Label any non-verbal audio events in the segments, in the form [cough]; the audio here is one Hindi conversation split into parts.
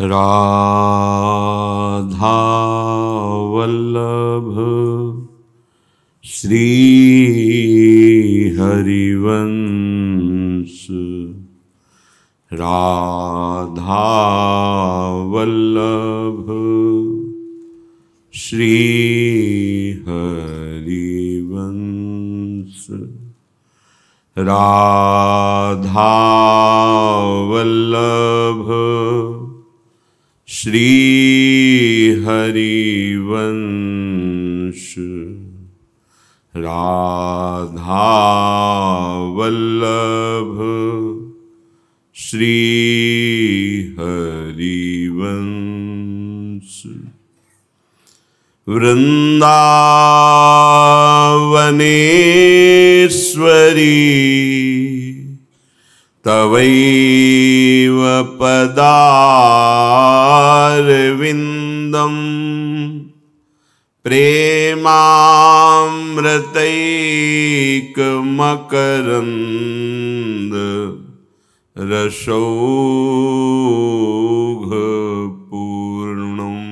राधावल्लभ श्रीहरिवंश राधावल्लभ श्रीहरिवंश राधावल्लभ श्री हरिवंश राधा वल्लभ श्री हरिवंश वृंदावनेश्वरी तवैव प्रेमामृतैकमकरन्द प्रेमामृतैकमकरसौघपूर्णम्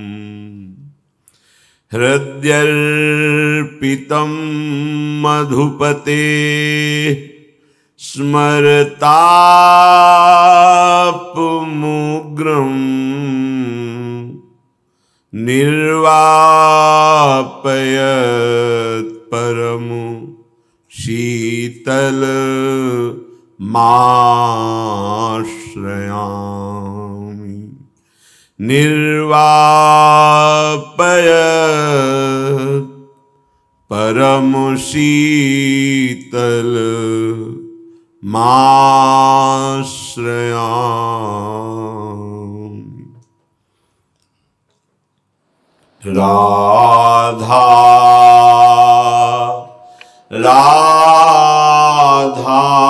हृद्यर्पितं मधुपते स्मरतापमुग्रम् निर्वापयत् परम शीतल माश्रयामि निर्वापय परम शीतल Masraya. Radha, Radha.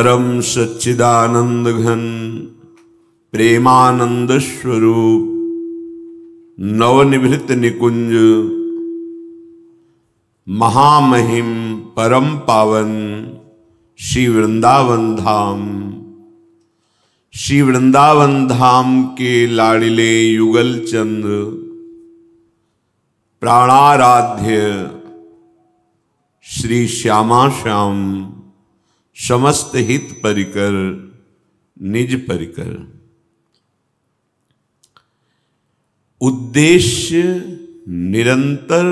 परम सच्चिदानंद घन प्रेमानंद स्वरूप नवनिभृत निकुंज महामहिम परम पावन श्री वृंदावन धाम श्री वृंदावन धाम के लाडिले युगल चंद प्राणाराध्य श्री श्यामा श्याम समस्त हित परिकर निज परिकर उद्देश्य निरंतर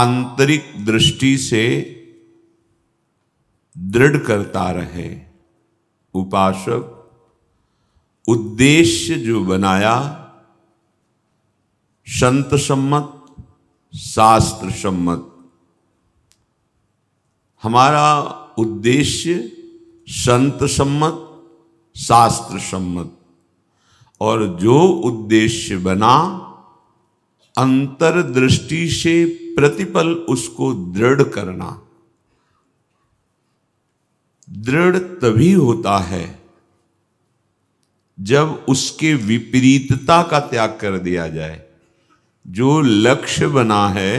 आंतरिक दृष्टि से दृढ़ करता रहे उपासक उद्देश्य जो बनाया संत सम्मत शास्त्र सम्मत हमारा उद्देश्य संत सम्मत शास्त्र सम्मत और जो उद्देश्य बना अंतरदृष्टि से प्रतिपल उसको दृढ़ करना दृढ़ तभी होता है जब उसके विपरीतता का त्याग कर दिया जाए जो लक्ष्य बना है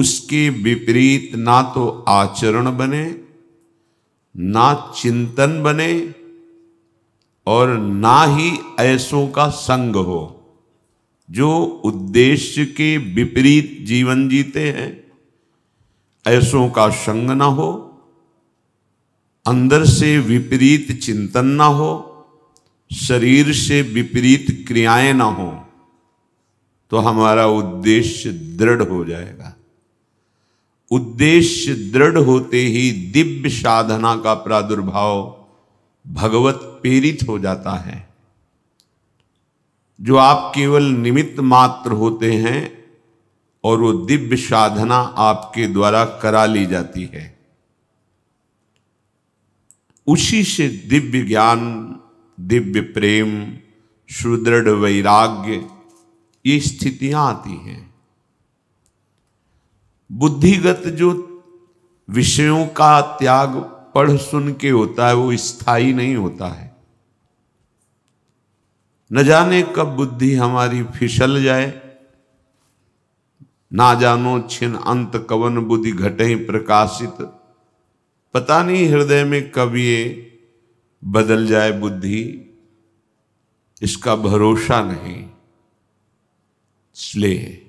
उसके विपरीत ना तो आचरण बने ना चिंतन बने और ना ही ऐसों का संग हो जो उद्देश्य के विपरीत जीवन जीते हैं ऐसों का संग ना हो अंदर से विपरीत चिंतन ना हो शरीर से विपरीत क्रियाएं ना हो तो हमारा उद्देश्य दृढ़ हो जाएगा उद्देश्य दृढ़ होते ही दिव्य साधना का प्रादुर्भाव भगवत प्रेरित हो जाता है जो आप केवल निमित्त मात्र होते हैं और वो दिव्य साधना आपके द्वारा करा ली जाती है उसी से दिव्य ज्ञान दिव्य प्रेम सुदृढ़ वैराग्य ये स्थितियां आती हैं बुद्धिगत जो विषयों का त्याग पढ़ सुन के होता है वो स्थायी नहीं होता है न जाने कब बुद्धि हमारी फिसल जाए ना जानो छिन अंत कवन बुद्धि घटे प्रकाशित पता नहीं हृदय में कब ये बदल जाए बुद्धि इसका भरोसा नहीं इसलिए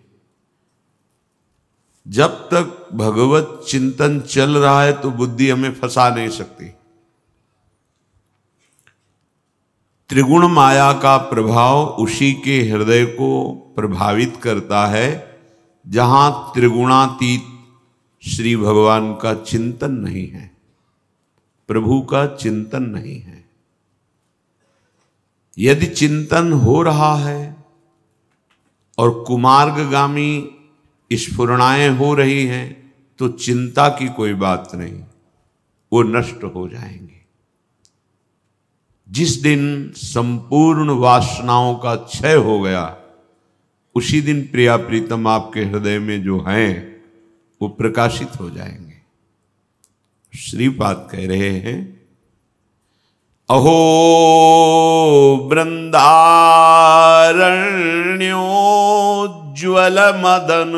जब तक भगवत चिंतन चल रहा है तो बुद्धि हमें फंसा नहीं सकती त्रिगुण माया का प्रभाव उसी के हृदय को प्रभावित करता है जहां त्रिगुणातीत श्री भगवान का चिंतन नहीं है प्रभु का चिंतन नहीं है यदि चिंतन हो रहा है और कुमार्गामी स्फुरणाएं हो रही हैं तो चिंता की कोई बात नहीं वो नष्ट हो जाएंगे जिस दिन संपूर्ण वासनाओं का क्षय हो गया उसी दिन प्रिया प्रीतम आपके हृदय में जो हैं वो प्रकाशित हो जाएंगे श्रीपाद कह रहे हैं अहो वृंदारण्यो ज्वल मदन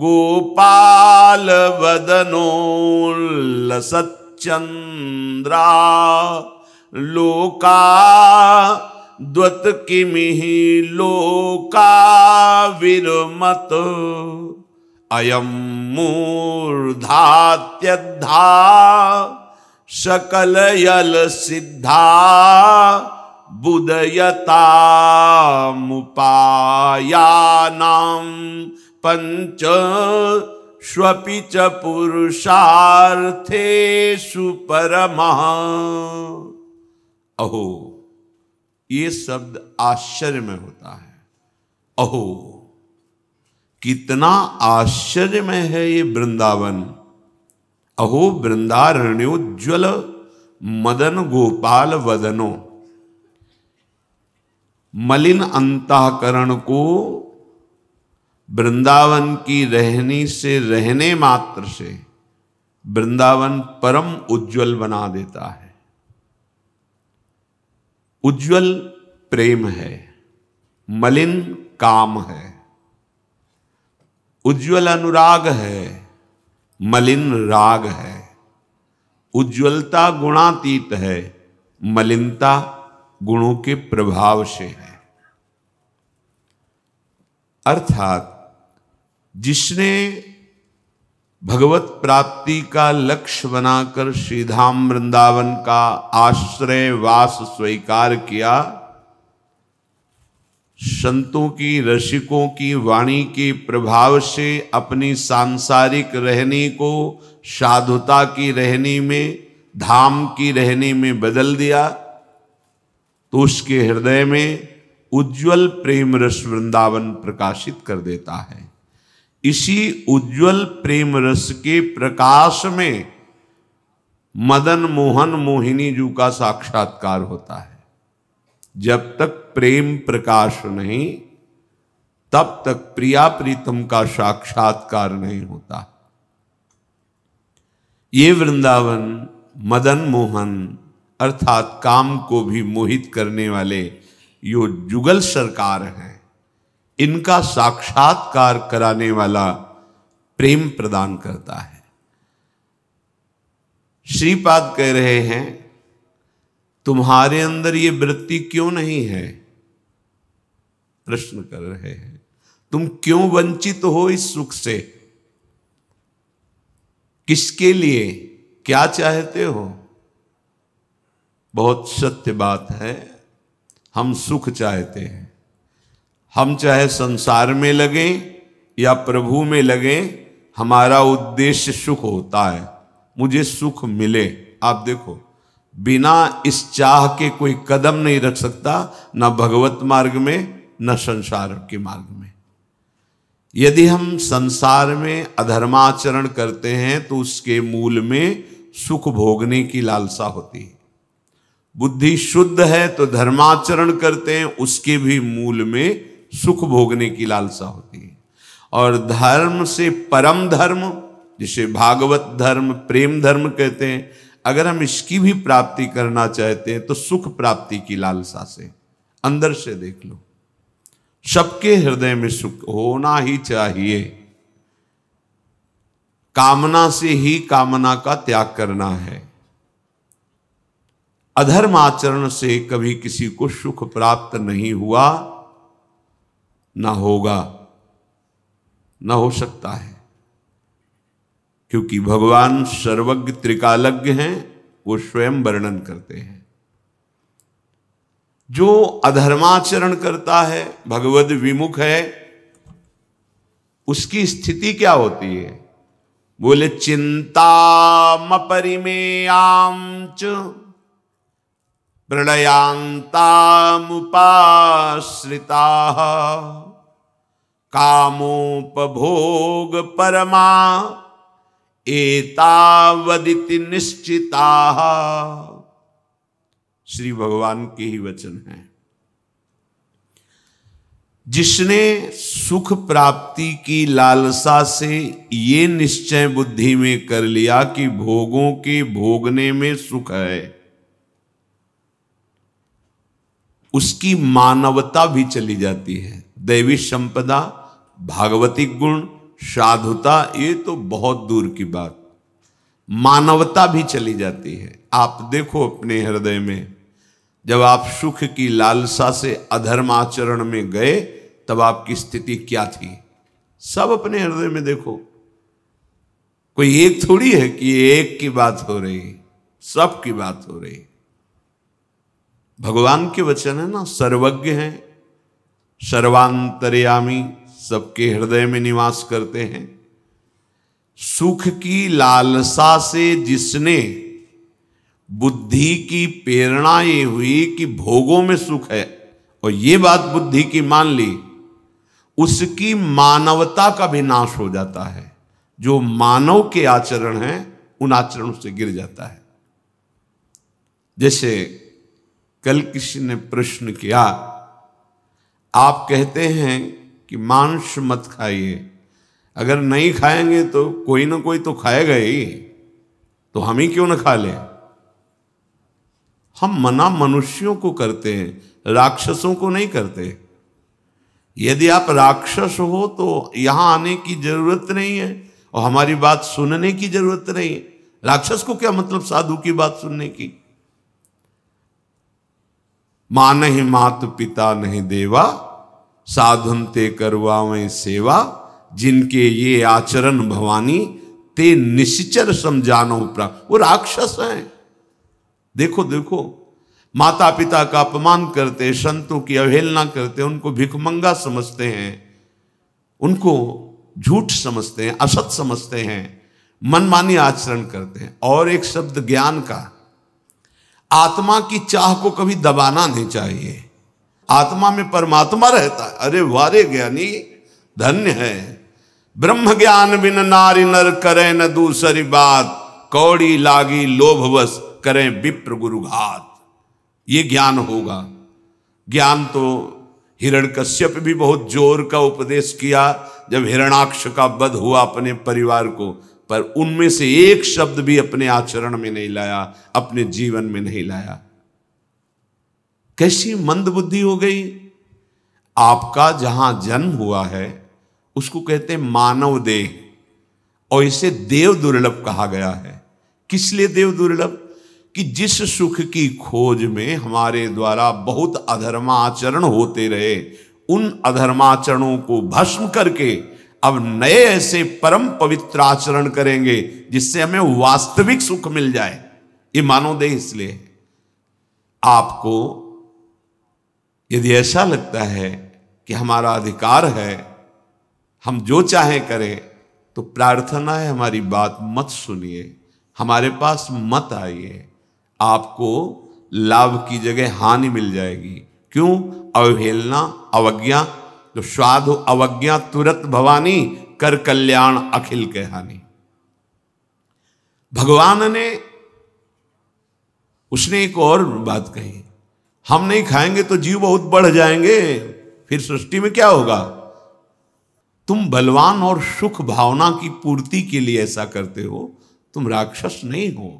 गोपाल वदनोल्लसच्चन्द्रा लोका द्वत किमिः लोका विरमत अयं मूर्धात्यद्धा सकलयल सिद्धा बुदयतामुपायानां पञ्च स्वपि च पुरुषार्थेषु परमः अहो ये शब्द आश्चर्य में होता है अहो कितना आश्चर्य में है ये वृंदावन अहो वृंदारण्योज्वल मदन गोपाल वदनो मलिन अंतकरण को वृंदावन की रहनी से रहने मात्र से वृंदावन परम उज्जवल बना देता है उज्जवल प्रेम है मलिन काम है उज्जवल अनुराग है मलिन राग है उज्ज्वलता गुणातीत है मलिनता गुणों के प्रभाव से है अर्थात जिसने भगवत प्राप्ति का लक्ष्य बनाकर श्रीधाम वृंदावन का आश्रय वास स्वीकार किया संतों की रसिकों की वाणी के प्रभाव से अपनी सांसारिक रहने को साधुता की रहने में धाम की रहने में बदल दिया तो उसके हृदय में उज्जवल प्रेम रस वृंदावन प्रकाशित कर देता है इसी उज्जवल प्रेम रस के प्रकाश में मदन मोहन मोहिनी जू का साक्षात्कार होता है जब तक प्रेम प्रकाश नहीं तब तक प्रिया प्रीतम का साक्षात्कार नहीं होता ये वृंदावन मदन मोहन अर्थात काम को भी मोहित करने वाले यो जुगल सरकार हैं इनका साक्षात्कार कराने वाला प्रेम प्रदान करता है श्रीपाद कह रहे हैं तुम्हारे अंदर ये वृत्ति क्यों नहीं है प्रश्न कर रहे हैं तुम क्यों वंचित हो इस सुख से किसके लिए क्या चाहते हो बहुत सत्य बात है हम सुख चाहते हैं हम चाहे संसार में लगे या प्रभु में लगे हमारा उद्देश्य सुख होता है मुझे सुख मिले आप देखो बिना इस चाह के कोई कदम नहीं रख सकता ना भगवत मार्ग में न संसार के मार्ग में यदि हम संसार में अधर्माचरण करते हैं तो उसके मूल में सुख भोगने की लालसा होती है बुद्धि शुद्ध है तो धर्माचरण करते हैं उसके भी मूल में सुख भोगने की लालसा होती है और धर्म से परम धर्म जिसे भागवत धर्म प्रेम धर्म कहते हैं अगर हम इसकी भी प्राप्ति करना चाहते हैं तो सुख प्राप्ति की लालसा से अंदर से देख लो सबके हृदय में सुख होना ही चाहिए कामना से ही कामना का त्याग करना है अधर्म आचरण से कभी किसी को सुख प्राप्त नहीं हुआ ना होगा ना हो सकता है क्योंकि भगवान सर्वज्ञ त्रिकालज्ञ हैं वो स्वयं वर्णन करते हैं जो अधर्माचरण करता है भगवत विमुख है उसकी स्थिति क्या होती है बोले चिंता परिमेयाम च प्रलयांतामुपाश्रिता कामोपभोग परमा एतावदिति निश्चिता श्री भगवान के ही वचन है जिसने सुख प्राप्ति की लालसा से ये निश्चय बुद्धि में कर लिया कि भोगों के भोगने में सुख है उसकी मानवता भी चली जाती है दैवी संपदा भागवतिक गुण साधुता ये तो बहुत दूर की बात मानवता भी चली जाती है आप देखो अपने हृदय में जब आप सुख की लालसा से अधर्म आचरण में गए तब आपकी स्थिति क्या थी सब अपने हृदय में देखो कोई एक थोड़ी है कि एक की बात हो रही सब की बात हो रही भगवान के वचन है ना सर्वज्ञ हैं सर्वांतरयामी सबके हृदय में निवास करते हैं सुख की लालसा से जिसने बुद्धि की प्रेरणा ये हुई कि भोगों में सुख है और ये बात बुद्धि की मान ली उसकी मानवता का भी नाश हो जाता है जो मानव के आचरण हैं उन आचरणों से गिर जाता है जैसे कल किसी ने प्रश्न किया आप कहते हैं कि मांस मत खाइए अगर नहीं खाएंगे तो कोई ना कोई तो खाएगा ही तो हम ही क्यों ना खा ले हम मना मनुष्यों को करते हैं राक्षसों को नहीं करते यदि आप राक्षस हो तो यहां आने की जरूरत नहीं है और हमारी बात सुनने की जरूरत नहीं है राक्षस को क्या मतलब साधु की बात सुनने की मान नहीं मात पिता नहीं देवा साधन ते करवा सेवा जिनके ये आचरण भवानी ते निश्चर समझानो प्राप्त वो राक्षस हैं देखो देखो माता पिता का अपमान करते संतों की अवहेलना करते उनको भिखमंगा समझते हैं उनको झूठ समझते हैं असत समझते हैं मनमानी आचरण करते हैं और एक शब्द ज्ञान का है आत्मा की चाह को कभी दबाना नहीं चाहिए आत्मा में परमात्मा रहता है अरे वारे ज्ञानी धन्य है ब्रह्म ज्ञान बिन नारी नर करे न दूसरी बात कौड़ी लागी लोभवश करें विप्र गुरु घात ये ज्ञान होगा ज्ञान तो हिरण कश्यप भी बहुत जोर का उपदेश किया जब हिरणाक्ष का वध हुआ अपने परिवार को पर उनमें से एक शब्द भी अपने आचरण में नहीं लाया अपने जीवन में नहीं लाया कैसी मंद बुद्धि हो गई आपका जहां जन्म हुआ है उसको कहते हैं मानव देह और इसे देव दुर्लभ कहा गया है किस लिए देव दुर्लभ कि जिस सुख की खोज में हमारे द्वारा बहुत अधर्माचरण होते रहे उन अधर्माचरणों को भस्म करके अब नए ऐसे परम पवित्र आचरण करेंगे जिससे हमें वास्तविक सुख मिल जाए ये देह इसलिए आपको यदि ऐसा लगता है कि हमारा अधिकार है हम जो चाहे करें तो प्रार्थना है हमारी बात मत सुनिए हमारे पास मत आइए आपको लाभ की जगह हानि मिल जाएगी क्यों अवहेलना अवज्ञा तो साधु अवज्ञा तुरंत भवानी कर कल्याण अखिल के हानि भगवान ने उसने एक और बात कही हम नहीं खाएंगे तो जीव बहुत बढ़ जाएंगे फिर सृष्टि में क्या होगा तुम बलवान और सुख भावना की पूर्ति के लिए ऐसा करते हो तुम राक्षस नहीं हो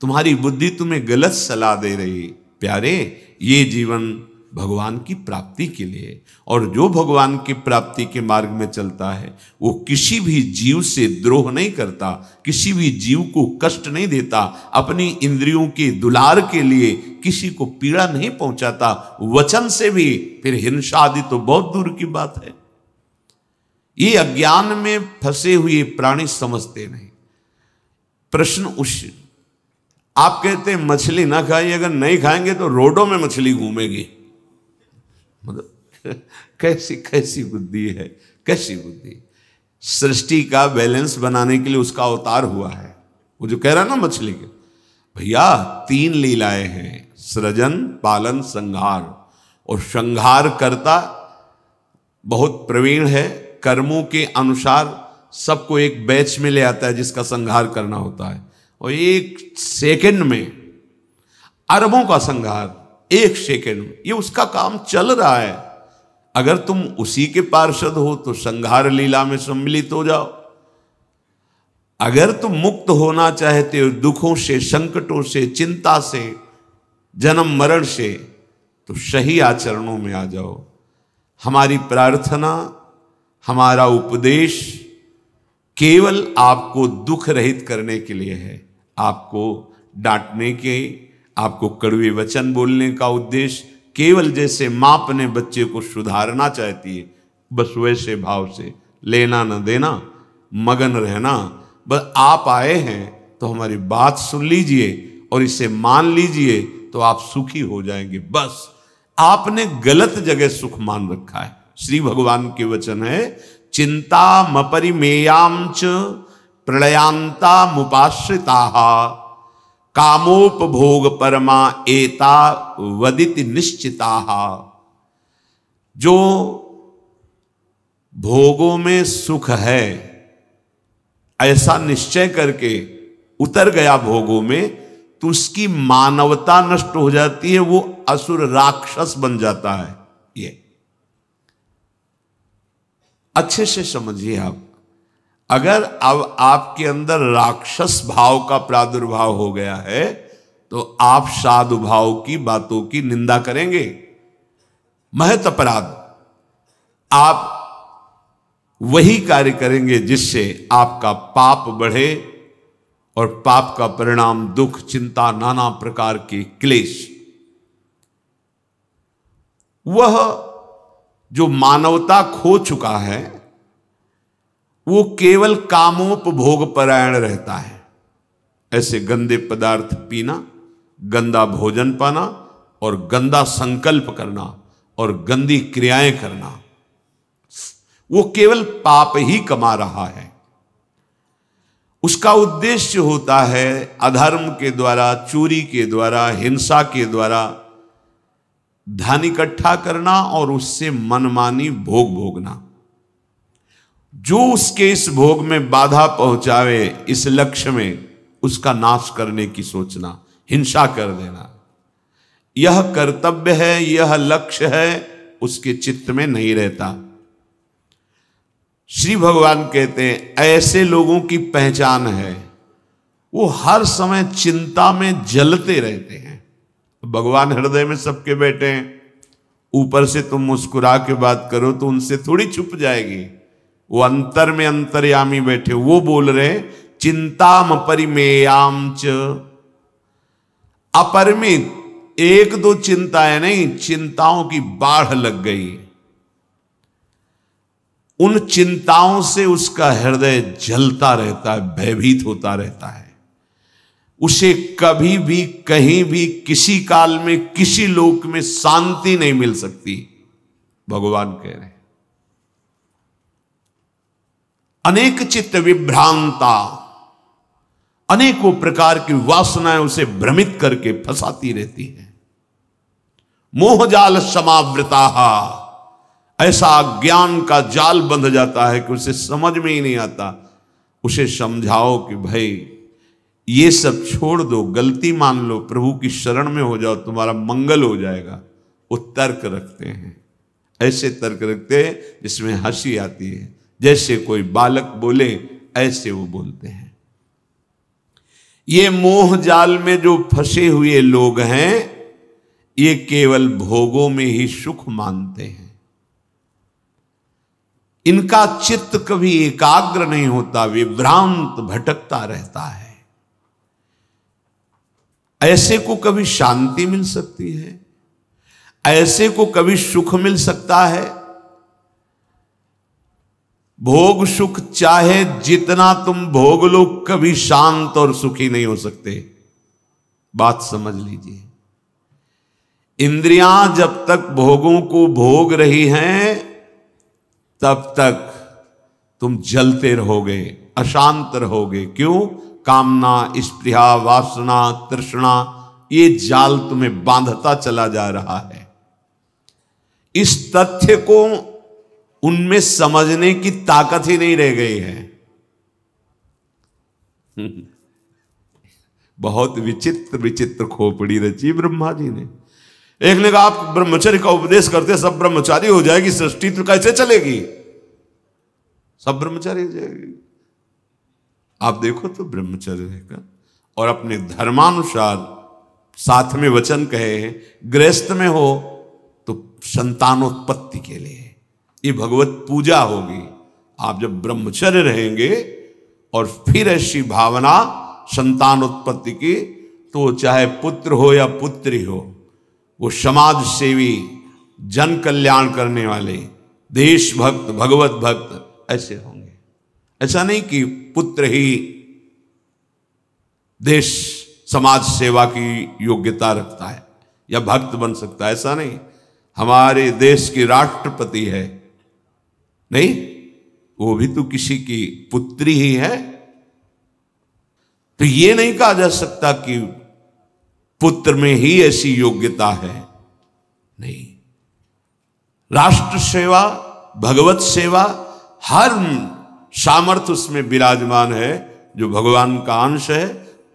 तुम्हारी बुद्धि तुम्हें गलत सलाह दे रही प्यारे ये जीवन भगवान की प्राप्ति के लिए और जो भगवान की प्राप्ति के मार्ग में चलता है वो किसी भी जीव से द्रोह नहीं करता किसी भी जीव को कष्ट नहीं देता अपनी इंद्रियों के दुलार के लिए किसी को पीड़ा नहीं पहुंचाता वचन से भी फिर हिंसा आदि तो बहुत दूर की बात है ये अज्ञान में फंसे हुए प्राणी समझते नहीं प्रश्न उस आप कहते हैं मछली ना खाइए अगर नहीं खाएंगे तो रोडों में मछली घूमेगी मतलब [laughs] कैसी कैसी बुद्धि है कैसी बुद्धि सृष्टि का बैलेंस बनाने के लिए उसका अवतार हुआ है वो जो कह रहा ना मछली के भैया तीन लीलाएं हैं सृजन पालन संहार और संहार करता बहुत प्रवीण है कर्मों के अनुसार सबको एक बैच में ले आता है जिसका संहार करना होता है और एक सेकंड में अरबों का संहार एक सेकेंड ये उसका काम चल रहा है अगर तुम उसी के पार्षद हो तो संघार लीला में सम्मिलित हो जाओ अगर तुम मुक्त होना चाहते हो दुखों से संकटों से चिंता से जन्म मरण से तो सही आचरणों में आ जाओ हमारी प्रार्थना हमारा उपदेश केवल आपको दुख रहित करने के लिए है आपको डांटने के आपको कड़वे वचन बोलने का उद्देश्य केवल जैसे माँ अपने बच्चे को सुधारना चाहती है बस वैसे भाव से लेना न देना मगन रहना बस आप आए हैं तो हमारी बात सुन लीजिए और इसे मान लीजिए तो आप सुखी हो जाएंगे बस आपने गलत जगह सुख मान रखा है श्री भगवान के वचन है चिंता मपरिमेयांच प्रलयांता मुपाश्रिता कामोपभोग परमा एता वदित निश्चिता जो भोगों में सुख है ऐसा निश्चय करके उतर गया भोगों में तो उसकी मानवता नष्ट हो जाती है वो असुर राक्षस बन जाता है ये अच्छे से समझिए आप अगर अब आपके अंदर राक्षस भाव का प्रादुर्भाव हो गया है तो आप साधु भाव की बातों की निंदा करेंगे महत अपराध आप वही कार्य करेंगे जिससे आपका पाप बढ़े और पाप का परिणाम दुख चिंता नाना प्रकार के क्लेश वह जो मानवता खो चुका है वो केवल कामोपभोग परायण रहता है ऐसे गंदे पदार्थ पीना गंदा भोजन पाना और गंदा संकल्प करना और गंदी क्रियाएं करना वो केवल पाप ही कमा रहा है उसका उद्देश्य होता है अधर्म के द्वारा चोरी के द्वारा हिंसा के द्वारा धन इकट्ठा करना और उससे मनमानी भोग भोगना जो उसके इस भोग में बाधा पहुंचावे इस लक्ष्य में उसका नाश करने की सोचना हिंसा कर देना यह कर्तव्य है यह लक्ष्य है उसके चित्त में नहीं रहता श्री भगवान कहते हैं ऐसे लोगों की पहचान है वो हर समय चिंता में जलते रहते हैं भगवान हृदय में सबके बैठे हैं ऊपर से तुम मुस्कुरा के बात करो तो उनसे थोड़ी छुप जाएगी वो अंतर में अंतर्यामी बैठे वो बोल रहे हैं चिंताम परिमेयाम च अपरिमित एक दो चिंताएं नहीं चिंताओं की बाढ़ लग गई उन चिंताओं से उसका हृदय जलता रहता है भयभीत होता रहता है उसे कभी भी कहीं भी किसी काल में किसी लोक में शांति नहीं मिल सकती भगवान कह रहे हैं अनेक चित्त विभ्रांता अनेकों प्रकार की वासनाएं उसे भ्रमित करके फंसाती रहती है मोहजाल समावृता ऐसा ज्ञान का जाल बंध जाता है कि उसे समझ में ही नहीं आता उसे समझाओ कि भाई ये सब छोड़ दो गलती मान लो प्रभु की शरण में हो जाओ तुम्हारा मंगल हो जाएगा वो तर्क रखते हैं ऐसे तर्क रखते हैं जिसमें हंसी आती है जैसे कोई बालक बोले ऐसे वो बोलते हैं ये मोह जाल में जो फंसे हुए लोग हैं ये केवल भोगों में ही सुख मानते हैं इनका चित्त कभी एकाग्र नहीं होता विभ्रांत भटकता रहता है ऐसे को कभी शांति मिल सकती है ऐसे को कभी सुख मिल सकता है भोग सुख चाहे जितना तुम भोग लो कभी शांत और सुखी नहीं हो सकते बात समझ लीजिए इंद्रियां जब तक भोगों को भोग रही हैं तब तक तुम जलते रहोगे अशांत रहोगे क्यों कामना स्प्रिया वासना तृष्णा ये जाल तुम्हें बांधता चला जा रहा है इस तथ्य को उनमें समझने की ताकत ही नहीं रह गई है [laughs] बहुत विचित्र विचित्र खोपड़ी रची ब्रह्मा जी ने एक ने कहा आप ब्रह्मचर्य का उपदेश करते सब ब्रह्मचारी हो जाएगी सृष्टि तो कैसे चलेगी सब ब्रह्मचारी हो जाएगी आप देखो तो ब्रह्मचर्य का और अपने धर्मानुसार साथ में वचन कहे गृहस्थ में हो तो संतानोत्पत्ति के लिए ये भगवत पूजा होगी आप जब ब्रह्मचर्य रहेंगे और फिर ऐसी भावना संतान उत्पत्ति की तो चाहे पुत्र हो या पुत्री हो वो समाज सेवी जन कल्याण करने वाले देशभक्त भगवत भक्त ऐसे होंगे ऐसा नहीं कि पुत्र ही देश समाज सेवा की योग्यता रखता है या भक्त बन सकता है ऐसा नहीं हमारे देश की राष्ट्रपति है नहीं वो भी तो किसी की पुत्री ही है तो ये नहीं कहा जा सकता कि पुत्र में ही ऐसी योग्यता है नहीं राष्ट्र सेवा भगवत सेवा हर सामर्थ्य उसमें विराजमान है जो भगवान का अंश है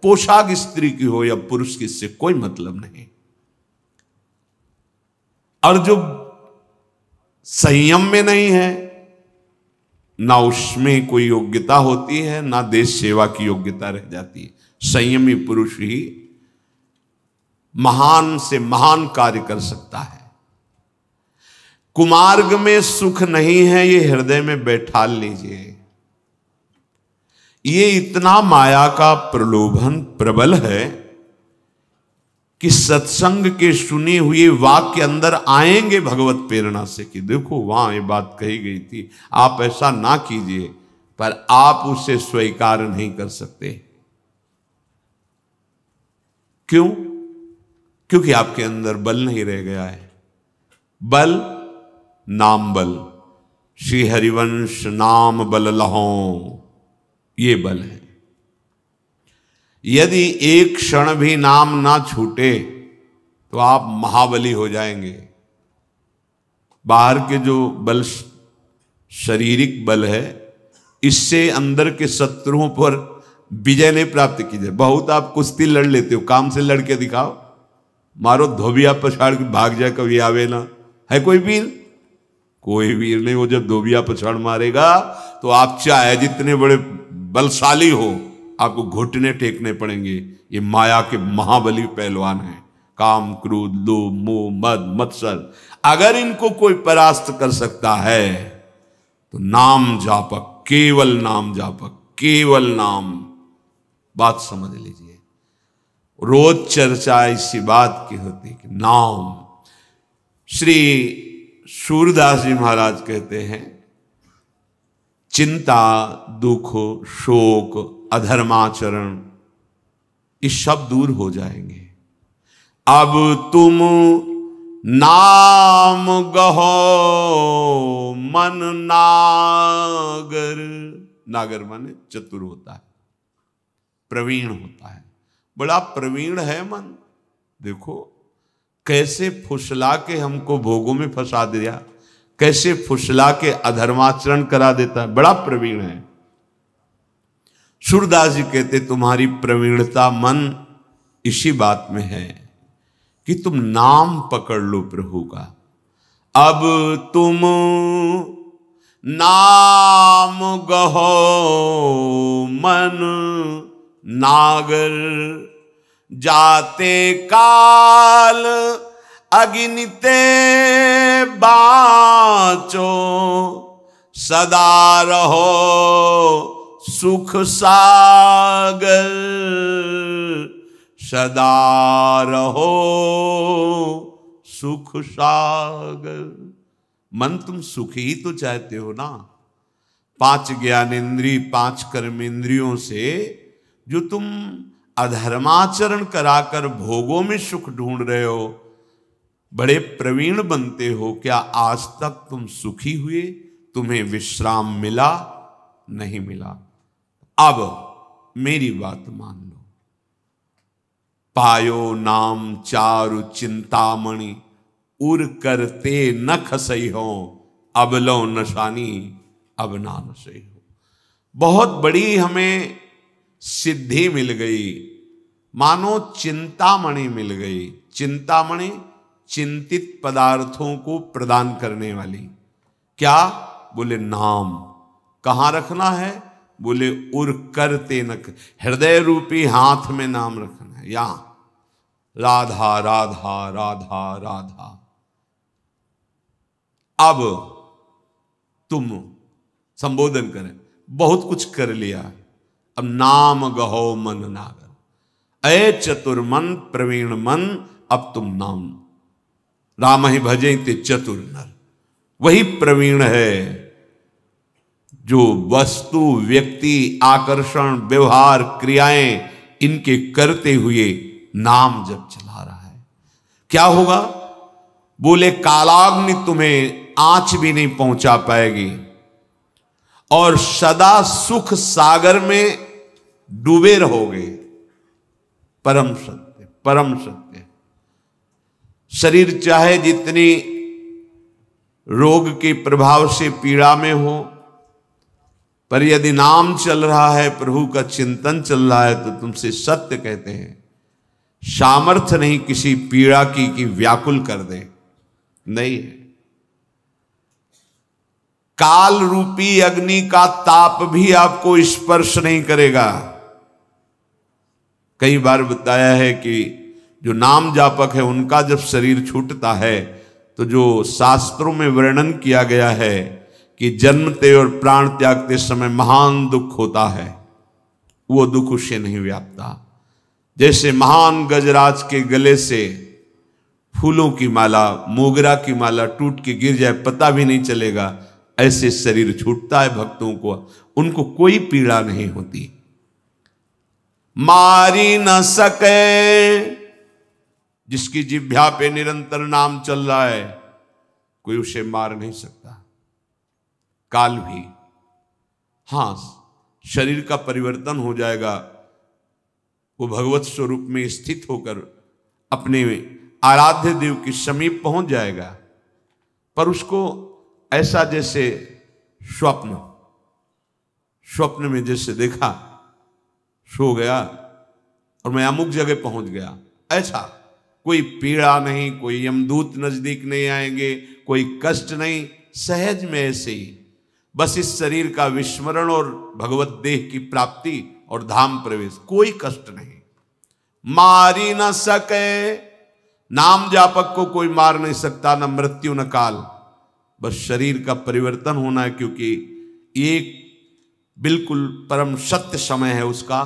पोशाक स्त्री की हो या पुरुष की इससे कोई मतलब नहीं और जो संयम में नहीं है ना उसमें कोई योग्यता होती है ना देश सेवा की योग्यता रह जाती है संयमी पुरुष ही महान से महान कार्य कर सकता है कुमार्ग में सुख नहीं है ये हृदय में बैठा लीजिए ये इतना माया का प्रलोभन प्रबल है कि सत्संग के सुने हुए वाक्य अंदर आएंगे भगवत प्रेरणा से कि देखो वहां ये बात कही गई थी आप ऐसा ना कीजिए पर आप उसे स्वीकार नहीं कर सकते क्यों क्योंकि आपके अंदर बल नहीं रह गया है बल नाम बल श्री हरिवंश नाम बल लहो ये बल है यदि एक क्षण भी नाम ना छूटे तो आप महाबली हो जाएंगे बाहर के जो बल शारीरिक बल है इससे अंदर के शत्रुओं पर विजय नहीं प्राप्त की जाए बहुत आप कुश्ती लड़ लेते हो काम से लड़के दिखाओ मारो धोबिया पछाड़ के भाग जाए कभी आवे ना है कोई वीर कोई वीर नहीं वो जब धोबिया पछाड़ मारेगा तो आप चाहे जितने बड़े बलशाली हो आपको घुटने टेकने पड़ेंगे ये माया के महाबली पहलवान हैं काम क्रोध लो मोह मद मत्सर अगर इनको कोई परास्त कर सकता है तो नाम जापक केवल नाम जापक केवल नाम बात समझ लीजिए रोज चर्चा इसी बात की होती कि नाम श्री सूरदास जी महाराज कहते हैं चिंता दुख शोक अधर्माचरण ये सब दूर हो जाएंगे अब तुम नाम गहो मन नागर नागर माने चतुर होता है प्रवीण होता है बड़ा प्रवीण है मन देखो कैसे फुसला के हमको भोगों में फंसा दिया कैसे फुसला के अधर्माचरण करा देता है बड़ा प्रवीण है सूरदास जी कहते तुम्हारी प्रवीणता मन इसी बात में है कि तुम नाम पकड़ लो प्रभु का अब तुम नाम गहो मन नागर जाते काल अग्निते बाचो सदा रहो सुख सागर सदा रहो सुख सागर मन तुम सुख ही तो चाहते हो ना पांच इंद्री पांच कर्मेंद्रियों से जो तुम अधर्माचरण कराकर भोगों में सुख ढूंढ रहे हो बड़े प्रवीण बनते हो क्या आज तक तुम सुखी हुए तुम्हें विश्राम मिला नहीं मिला अब मेरी बात मान लो पायो नाम चारु चिंतामणि उर करते न खसई हो अब लो नशानी अब ना सही हो बहुत बड़ी हमें सिद्धि मिल गई मानो चिंतामणि मिल गई चिंतामणि चिंतित पदार्थों को प्रदान करने वाली क्या बोले नाम कहाँ रखना है बोले उर कर तेनक हृदय रूपी हाथ में नाम रखना है या राधा राधा राधा राधा अब तुम संबोधन करें बहुत कुछ कर लिया अब नाम गहो मन नागर अय चतुर मन प्रवीण मन अब तुम नाम राम ही भजे ते चतुर नर वही प्रवीण है जो वस्तु व्यक्ति आकर्षण व्यवहार क्रियाएं इनके करते हुए नाम जब चला रहा है क्या होगा बोले कालाग्नि तुम्हें आंच भी नहीं पहुंचा पाएगी और सदा सुख सागर में डूबे रहोगे परम सत्य परम सत्य शरीर चाहे जितनी रोग के प्रभाव से पीड़ा में हो पर यदि नाम चल रहा है प्रभु का चिंतन चल रहा है तो तुमसे सत्य कहते हैं सामर्थ्य नहीं किसी पीड़ा की कि व्याकुल कर दे नहीं है काल रूपी अग्नि का ताप भी आपको स्पर्श नहीं करेगा कई बार बताया है कि जो नाम जापक है उनका जब शरीर छूटता है तो जो शास्त्रों में वर्णन किया गया है कि जन्मते और प्राण त्यागते समय महान दुख होता है वो दुख उसे नहीं व्यापता जैसे महान गजराज के गले से फूलों की माला मोगरा की माला टूट के गिर जाए पता भी नहीं चलेगा ऐसे शरीर छूटता है भक्तों को उनको कोई पीड़ा नहीं होती मारी न सके जिसकी जिभ्या पे निरंतर नाम चल रहा है कोई उसे मार नहीं सकता काल भी हाँ शरीर का परिवर्तन हो जाएगा वो भगवत स्वरूप में स्थित होकर अपने आराध्य देव के समीप पहुंच जाएगा पर उसको ऐसा जैसे स्वप्न स्वप्न में जैसे देखा सो गया और मैं अमुक जगह पहुंच गया ऐसा कोई पीड़ा नहीं कोई यमदूत नजदीक नहीं आएंगे कोई कष्ट नहीं सहज में ऐसे ही बस इस शरीर का विस्मरण और भगवत देह की प्राप्ति और धाम प्रवेश कोई कष्ट नहीं मारी न सके नाम जापक को कोई मार नहीं सकता न मृत्यु न काल बस शरीर का परिवर्तन होना है क्योंकि एक बिल्कुल परम सत्य समय है उसका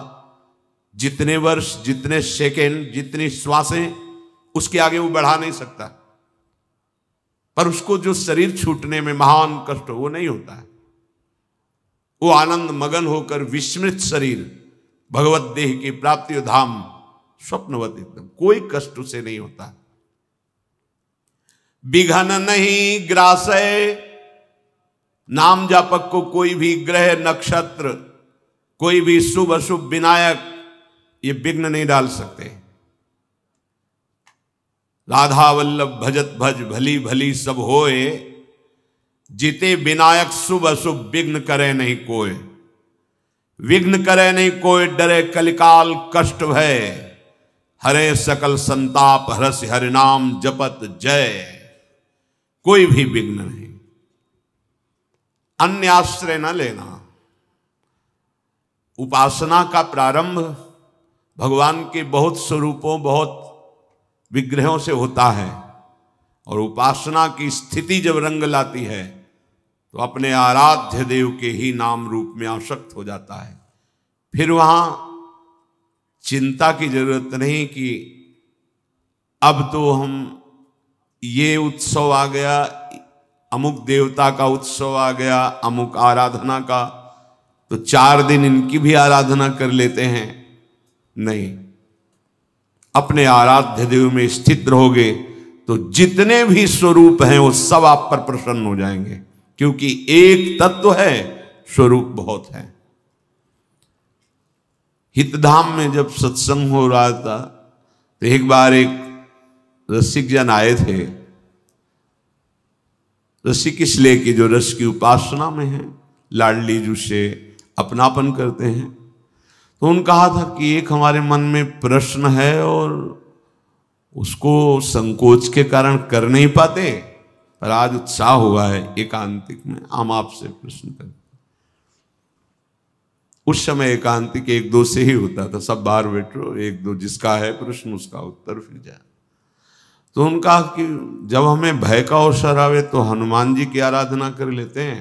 जितने वर्ष जितने सेकेंड जितनी श्वासें उसके आगे वो बढ़ा नहीं सकता पर उसको जो शरीर छूटने में महान कष्ट हो वो नहीं होता है वो आनंद मगन होकर विस्मृत शरीर भगवत देह की प्राप्ति धाम स्वप्नवत एकदम कोई कष्ट से नहीं होता विघन नहीं ग्रासय नाम जापक को कोई भी ग्रह नक्षत्र कोई भी शुभ अशुभ विनायक ये विघ्न नहीं डाल सकते राधा वल्लभ भजत भज भली भली सब होए जिते विनायक शुभ अशुभ विघ्न करे नहीं कोय विघ्न करे नहीं कोई डरे कलिकाल कष्ट भय हरे सकल संताप हरस हरिनाम जपत जय कोई भी विघ्न नहीं अन्य आश्रय न लेना उपासना का प्रारंभ भगवान के बहुत स्वरूपों बहुत विग्रहों से होता है और उपासना की स्थिति जब रंग लाती है तो अपने आराध्य देव के ही नाम रूप में आशक्त हो जाता है फिर वहां चिंता की जरूरत नहीं कि अब तो हम ये उत्सव आ गया अमुक देवता का उत्सव आ गया अमुक आराधना का तो चार दिन इनकी भी आराधना कर लेते हैं नहीं अपने आराध्य देव में स्थित रहोगे तो जितने भी स्वरूप हैं वो सब आप पर प्रसन्न हो जाएंगे क्योंकि एक तत्व है स्वरूप बहुत है हितधाम में जब सत्संग हो रहा था तो एक बार एक रसिक जन आए थे रसिक इसलिए कि जो रस की उपासना में है लाडली से अपनापन करते हैं तो उन कहा था कि एक हमारे मन में प्रश्न है और उसको संकोच के कारण कर नहीं पाते पर आज उत्साह हुआ है एकांतिक में हम आपसे प्रश्न कर उस समय एकांतिक एक दो से ही होता था सब बाहर बैठो एक दो जिसका है प्रश्न उसका उत्तर फिर जाए तो उनका कि जब हमें भय का अवसर आवे तो हनुमान जी की आराधना कर लेते हैं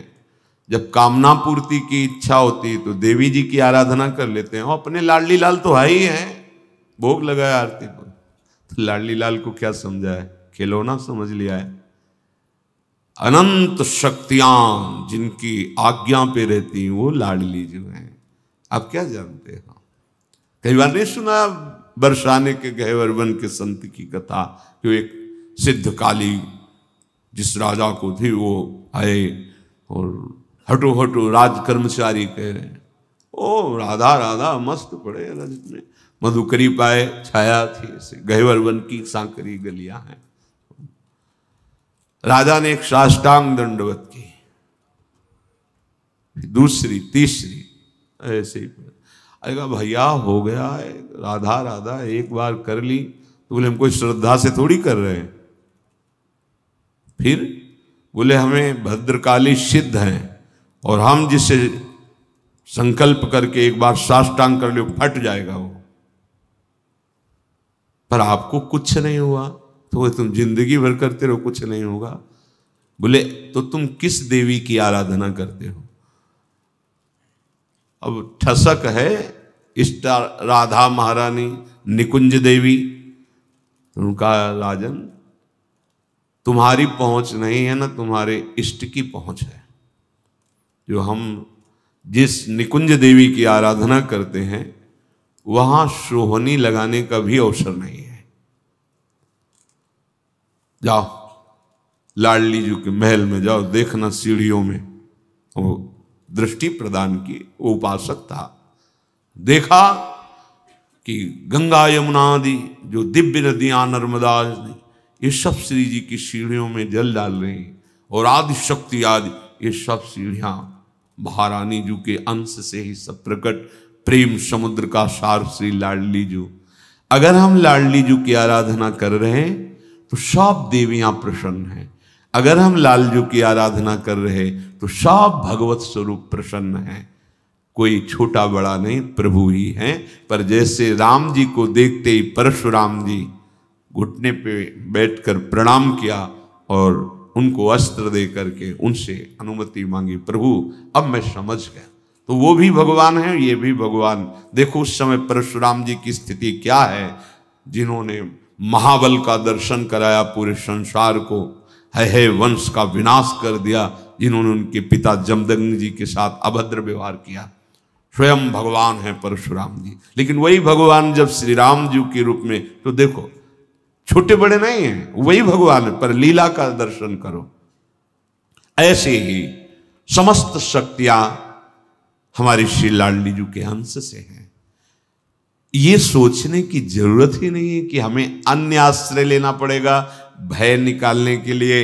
जब कामना पूर्ति की इच्छा होती तो देवी जी की आराधना कर लेते हैं और अपने लाडली लाल तो है ही है भोग लगाया आरती को तो लाडली लाल को क्या समझा है खिलौना समझ लिया है अनंत शक्तियां जिनकी आज्ञा पे रहती हैं वो लाडली जो हैं आप क्या जानते हैं हाँ। कई बार नहीं सुना बरसाने के गहवर वन के संत की कथा जो एक सिद्ध काली जिस राजा को थी वो आए और हटो हटो राज कर्मचारी कह रहे हैं ओ राधा राधा मस्त पड़े रज में मधुकरी पाए छाया थी गहवर वन की सांकरी गलियां हैं राजा ने एक साष्टांग दंडवत की दूसरी तीसरी ऐसे ही अरे भैया हो गया है राधा राधा एक बार कर ली तो बोले हम कोई श्रद्धा से थोड़ी कर रहे हैं फिर बोले हमें भद्रकाली सिद्ध हैं और हम जिसे संकल्प करके एक बार साष्टांग कर लो फट जाएगा वो पर आपको कुछ नहीं हुआ तो बोले तुम जिंदगी भर करते रहो कुछ नहीं होगा बोले तो तुम किस देवी की आराधना करते हो अब ठसक है इष्ट राधा महारानी निकुंज देवी उनका राजन तुम्हारी पहुंच नहीं है ना तुम्हारे इष्ट की पहुंच है जो हम जिस निकुंज देवी की आराधना करते हैं वहां सोहनी लगाने का भी अवसर नहीं है जाओ लाडली जी के महल में जाओ देखना सीढ़ियों में वो दृष्टि प्रदान की वो उपासक था देखा कि गंगा यमुना आदि जो दिव्य नदियां नर्मदा आदि ये सब श्री जी की सीढ़ियों में जल डाल रहे हैं और आदि शक्ति आदि ये सब सीढ़ियां महारानी जी के अंश से ही सब प्रकट प्रेम समुद्र का सार श्री लाडली जू अगर हम लाडली जू की आराधना कर रहे हैं तो सब देवियां प्रसन्न हैं अगर हम लालजू की आराधना कर रहे तो सब भगवत स्वरूप प्रसन्न हैं कोई छोटा बड़ा नहीं प्रभु ही है पर जैसे राम जी को देखते ही परशुराम जी घुटने पे बैठकर प्रणाम किया और उनको अस्त्र दे करके उनसे अनुमति मांगी प्रभु अब मैं समझ गया तो वो भी भगवान है ये भी भगवान देखो उस समय परशुराम जी की स्थिति क्या है जिन्होंने महाबल का दर्शन कराया पूरे संसार को है हे वंश का विनाश कर दिया जिन्होंने उनके पिता जमदग्न जी के साथ अभद्र व्यवहार किया स्वयं भगवान है परशुराम जी लेकिन वही भगवान जब श्री राम जी के रूप में तो देखो छोटे बड़े नहीं हैं वही भगवान है पर लीला का दर्शन करो ऐसे ही समस्त शक्तियां हमारी श्री लाडली जी के अंश से हैं ये सोचने की जरूरत ही नहीं है कि हमें अन्य आश्रय लेना पड़ेगा भय निकालने के लिए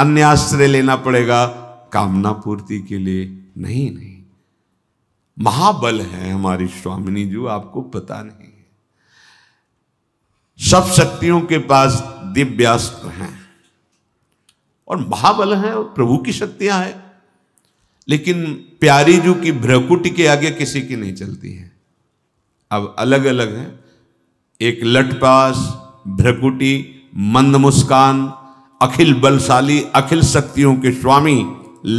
अन्य आश्रय लेना पड़ेगा कामना पूर्ति के लिए नहीं नहीं महाबल है हमारी स्वामिनी जो आपको पता नहीं है सब शक्तियों के पास दिव्यास्त्र हैं और महाबल है और प्रभु की शक्तियां हैं लेकिन प्यारी जू की भ्रकुटी के आगे किसी की नहीं चलती है अब अलग अलग हैं एक लटपास भ्रकुटी मंद मुस्कान अखिल बलशाली अखिल शक्तियों के स्वामी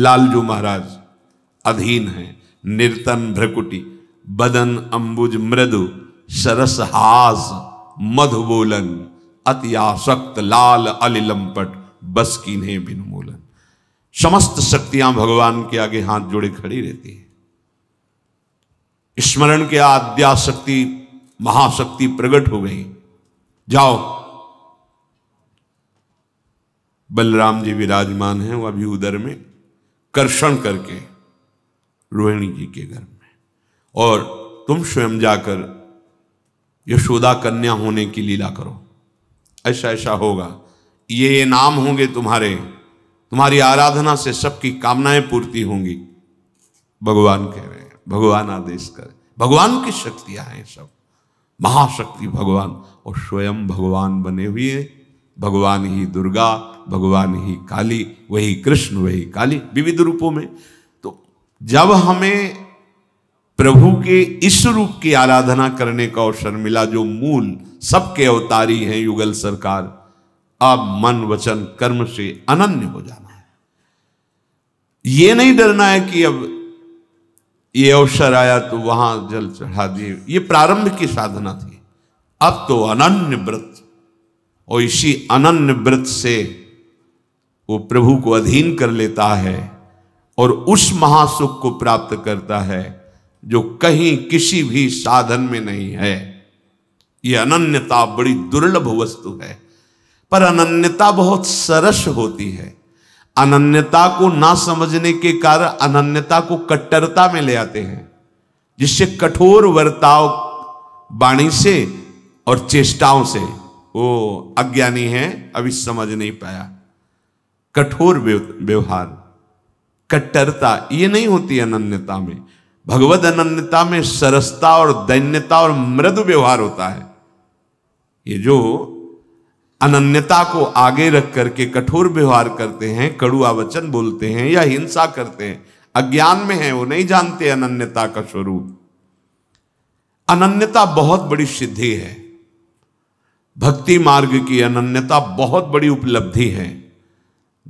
लालजू महाराज अधीन हैं निर्तन भ्रकुटी बदन अंबुज मृदु सरस हास मधुबोलन अति आसक्त लाल अलिलंपट बस कीन्हे बिनमूलन समस्त शक्तियां भगवान के आगे हाथ जोड़े खड़ी रहती हैं स्मरण के आद्याशक्ति महाशक्ति प्रकट हो गई जाओ बलराम जी विराजमान हैं वह अभी उधर में कर्षण करके रोहिणी जी के घर में और तुम स्वयं जाकर यशोदा कन्या होने की लीला करो ऐसा ऐसा होगा ये ये नाम होंगे तुम्हारे तुम्हारी आराधना से सबकी कामनाएं पूर्ति होंगी भगवान कह रहे भगवान आदेश करे भगवान की शक्तियां हैं सब महाशक्ति भगवान और स्वयं भगवान बने हुए भगवान ही दुर्गा भगवान ही काली वही कृष्ण वही काली विविध रूपों में तो जब हमें प्रभु के इस रूप की आराधना करने का अवसर मिला जो मूल सबके अवतारी हैं युगल सरकार अब मन वचन कर्म से अनन्य हो जाना है ये नहीं डरना है कि अब ये अवसर आया तो वहां जल चढ़ा दिए ये प्रारंभ की साधना थी अब तो अनन्य व्रत और इसी अनन्य व्रत से वो प्रभु को अधीन कर लेता है और उस महासुख को प्राप्त करता है जो कहीं किसी भी साधन में नहीं है ये अनन्यता बड़ी दुर्लभ वस्तु है पर अनन्यता बहुत सरस होती है अनन्यता को ना समझने के कारण अनन्यता को कट्टरता में ले आते हैं जिससे कठोर वर्ताव वाणी से और चेष्टाओं से वो अज्ञानी है अभी समझ नहीं पाया कठोर व्यवहार कट्टरता ये नहीं होती अनन्यता में भगवत अनन्यता में सरसता और दैन्यता और मृदु व्यवहार होता है ये जो अनन्यता को आगे रख करके कठोर व्यवहार करते हैं कड़ुआ वचन बोलते हैं या हिंसा करते हैं अज्ञान में है वो नहीं जानते अनन्यता का स्वरूप अनन्यता बहुत बड़ी सिद्धि है भक्ति मार्ग की अनन्यता बहुत बड़ी उपलब्धि है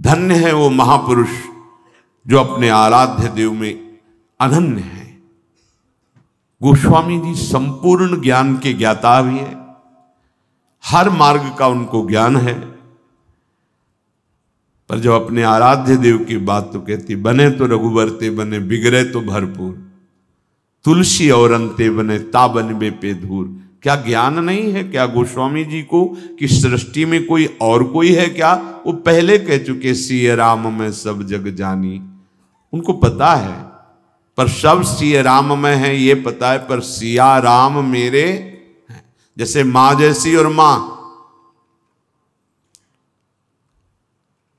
धन्य है वो महापुरुष जो अपने आराध्य देव में अनन्य है गोस्वामी जी संपूर्ण ज्ञान के ज्ञाता भी है हर मार्ग का उनको ज्ञान है पर जब अपने आराध्य देव की बात तो कहती बने तो रघुवरते बने बिगड़े तो भरपूर तुलसी और अंते बने ताबन बे पे धूर क्या ज्ञान नहीं है क्या गोस्वामी जी को कि सृष्टि में कोई और कोई है क्या वो पहले कह चुके सी राम में सब जग जानी उनको पता है पर सब सी राम में है ये पता है पर सिया राम मेरे जैसे मां जैसी और मां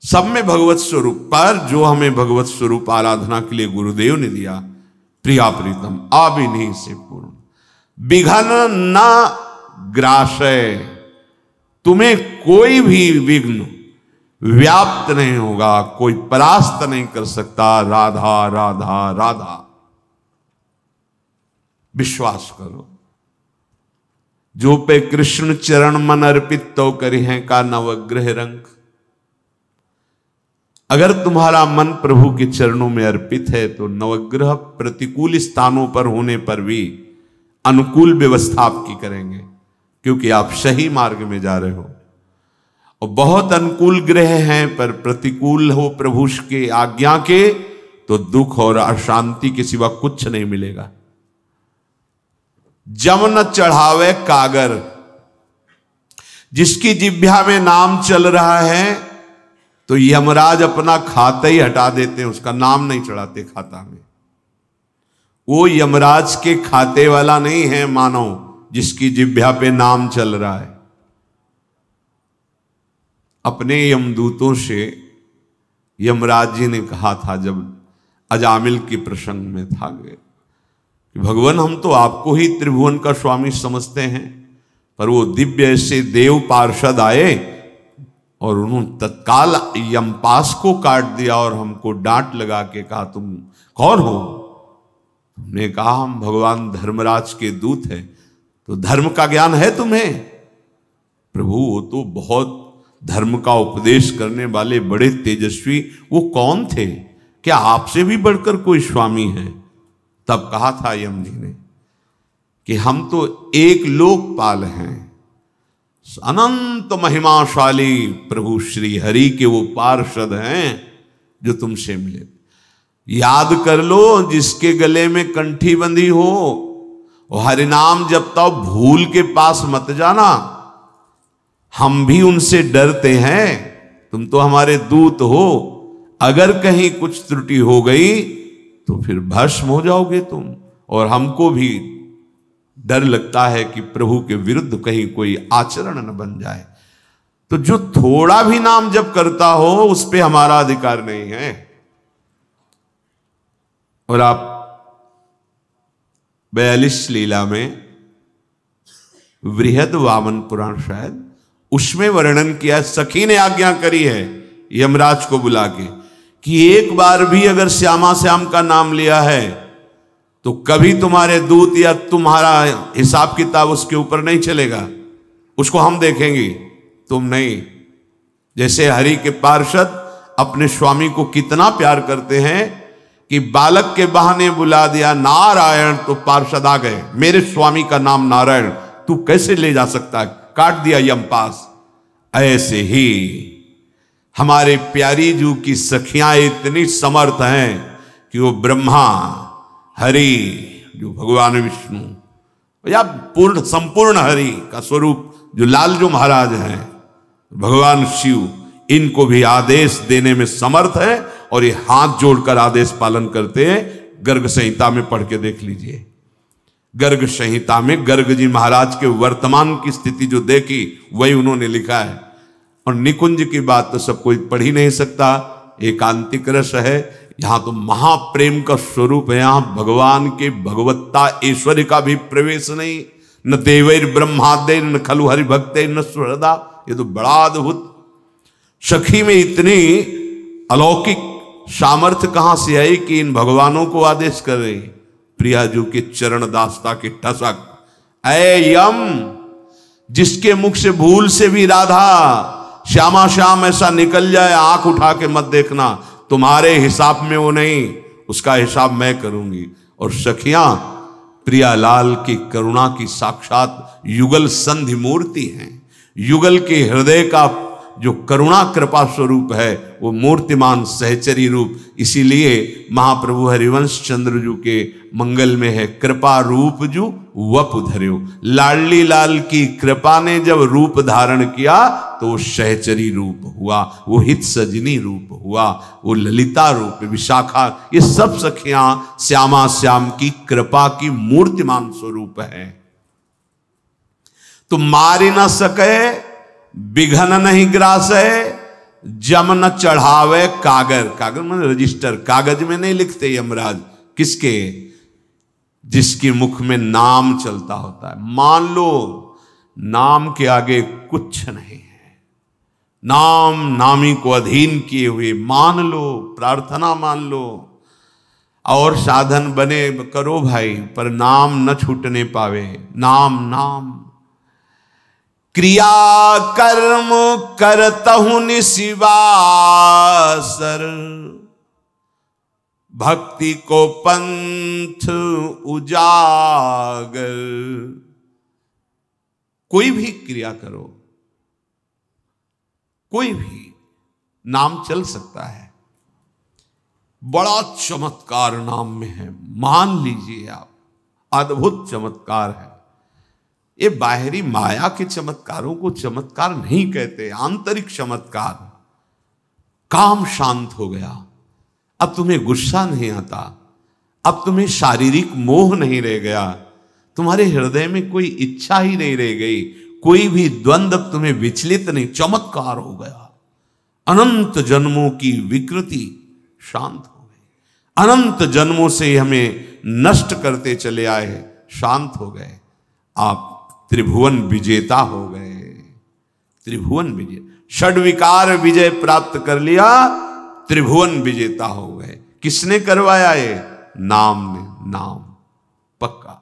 सब में भगवत स्वरूप पर जो हमें भगवत स्वरूप आराधना के लिए गुरुदेव ने दिया प्रिया प्रीतम नहीं से पूर्ण विघन न ग्रासय तुम्हें कोई भी विघ्न व्याप्त नहीं होगा कोई परास्त नहीं कर सकता राधा राधा राधा विश्वास करो जो पे कृष्ण चरण मन अर्पित तो करी है का नवग्रह रंग अगर तुम्हारा मन प्रभु के चरणों में अर्पित है तो नवग्रह प्रतिकूल स्थानों पर होने पर भी अनुकूल व्यवस्था आपकी करेंगे क्योंकि आप सही मार्ग में जा रहे हो और बहुत अनुकूल ग्रह हैं पर प्रतिकूल हो प्रभु के आज्ञा के तो दुख और अशांति के सिवा कुछ नहीं मिलेगा जमन चढ़ावे कागर जिसकी जिभ्या में नाम चल रहा है तो यमराज अपना खाता ही हटा देते हैं उसका नाम नहीं चढ़ाते खाता में वो यमराज के खाते वाला नहीं है मानो जिसकी जिभ्या पे नाम चल रहा है अपने यमदूतों से यमराज जी ने कहा था जब अजामिल के प्रसंग में था गए कि भगवान हम तो आपको ही त्रिभुवन का स्वामी समझते हैं पर वो दिव्य ऐसे देव पार्षद आए और उन्होंने तत्काल यमपास को काट दिया और हमको डांट लगा के कहा तुम कौन हो तुमने कहा हम भगवान धर्मराज के दूत हैं तो धर्म का ज्ञान है तुम्हें प्रभु वो तो बहुत धर्म का उपदेश करने वाले बड़े तेजस्वी वो कौन थे क्या आपसे भी बढ़कर कोई स्वामी है तब कहा था यम जी ने कि हम तो एक लोकपाल हैं अनंत महिमाशाली प्रभु श्री हरि के वो पार्षद हैं जो तुमसे मिले याद कर लो जिसके गले में कंठी बंधी हो हरिनाम जब हो भूल के पास मत जाना हम भी उनसे डरते हैं तुम तो हमारे दूत हो अगर कहीं कुछ त्रुटि हो गई तो फिर भस्म हो जाओगे तुम और हमको भी डर लगता है कि प्रभु के विरुद्ध कहीं कोई आचरण न बन जाए तो जो थोड़ा भी नाम जब करता हो उस पर हमारा अधिकार नहीं है और आप बयालीस लीला में वृहद वामन पुराण शायद उसमें वर्णन किया सखी ने आज्ञा करी है यमराज को बुला के कि एक बार भी अगर श्यामा श्याम का नाम लिया है तो कभी तुम्हारे दूत या तुम्हारा हिसाब किताब उसके ऊपर नहीं चलेगा उसको हम देखेंगे तुम नहीं जैसे हरि के पार्षद अपने स्वामी को कितना प्यार करते हैं कि बालक के बहाने बुला दिया नारायण तो पार्षद आ गए मेरे स्वामी का नाम नारायण तू कैसे ले जा सकता है काट दिया यम पास ऐसे ही हमारे प्यारी जू की सखियां इतनी समर्थ हैं कि वो ब्रह्मा हरि जो भगवान विष्णु या पूर्ण संपूर्ण हरि का स्वरूप जो लालजू महाराज हैं भगवान शिव इनको भी आदेश देने में समर्थ है और ये हाथ जोड़कर आदेश पालन करते हैं गर्ग संहिता में पढ़ के देख लीजिए गर्ग संहिता में गर्ग जी महाराज के वर्तमान की स्थिति जो देखी वही उन्होंने लिखा है और निकुंज की बात तो सब कोई पढ़ ही नहीं सकता एकांतिक रस है यहां तो महाप्रेम का स्वरूप है यहां भगवान के भगवत्ता ईश्वर का भी प्रवेश नहीं न देवैर ब्रह्मादे न खलु हरिभक्त न सुहृदा ये तो बड़ा अद्भुत सखी में इतनी अलौकिक सामर्थ्य कहां से आई कि इन भगवानों को आदेश कर रहे प्रियाजू के चरण दास्ता के टसक अयम जिसके मुख से भूल से भी राधा श्यामा श्याम ऐसा निकल जाए आंख उठा के मत देखना तुम्हारे हिसाब में वो नहीं उसका हिसाब मैं करूंगी और सखियां प्रियालाल की करुणा की साक्षात युगल संधि मूर्ति हैं युगल के हृदय का जो करुणा कृपा स्वरूप है वो मूर्तिमान सहचरी रूप इसीलिए महाप्रभु हरिवंश चंद्र जू के मंगल में है कृपा रूप जू वप धर्यो लाडली लाल की कृपा ने जब रूप धारण किया तो सहचरी रूप हुआ वो हित सजनी रूप हुआ वो ललिता रूप विशाखा ये सब सखियां श्यामा श्याम की कृपा की मूर्तिमान स्वरूप है तो मारी ना सके बिघन नहीं है जम न चढ़ावे कागर कागर मैंने मतलब रजिस्टर कागज में नहीं लिखते यमराज किसके जिसके मुख में नाम चलता होता है मान लो नाम के आगे कुछ नहीं है नाम नामी को अधीन किए हुए मान लो प्रार्थना मान लो और साधन बने करो भाई पर नाम न छूटने पावे नाम नाम क्रिया कर्म करता हूं निशिवासर भक्ति को पंथ उजागर कोई भी क्रिया करो कोई भी नाम चल सकता है बड़ा चमत्कार नाम में है मान लीजिए आप अद्भुत चमत्कार है ये बाहरी माया के चमत्कारों को चमत्कार नहीं कहते आंतरिक चमत्कार काम शांत हो गया अब तुम्हें गुस्सा नहीं आता अब तुम्हें शारीरिक मोह नहीं रह गया तुम्हारे हृदय में कोई इच्छा ही नहीं रह गई कोई भी द्वंद अब तुम्हें विचलित नहीं चमत्कार हो गया अनंत जन्मों की विकृति शांत हो गई अनंत जन्मों से हमें नष्ट करते चले आए शांत हो गए आप त्रिभुवन विजेता हो गए त्रिभुवन विजय षड विकार विजय प्राप्त कर लिया त्रिभुवन विजेता हो गए किसने करवाया ये नाम ने नाम पक्का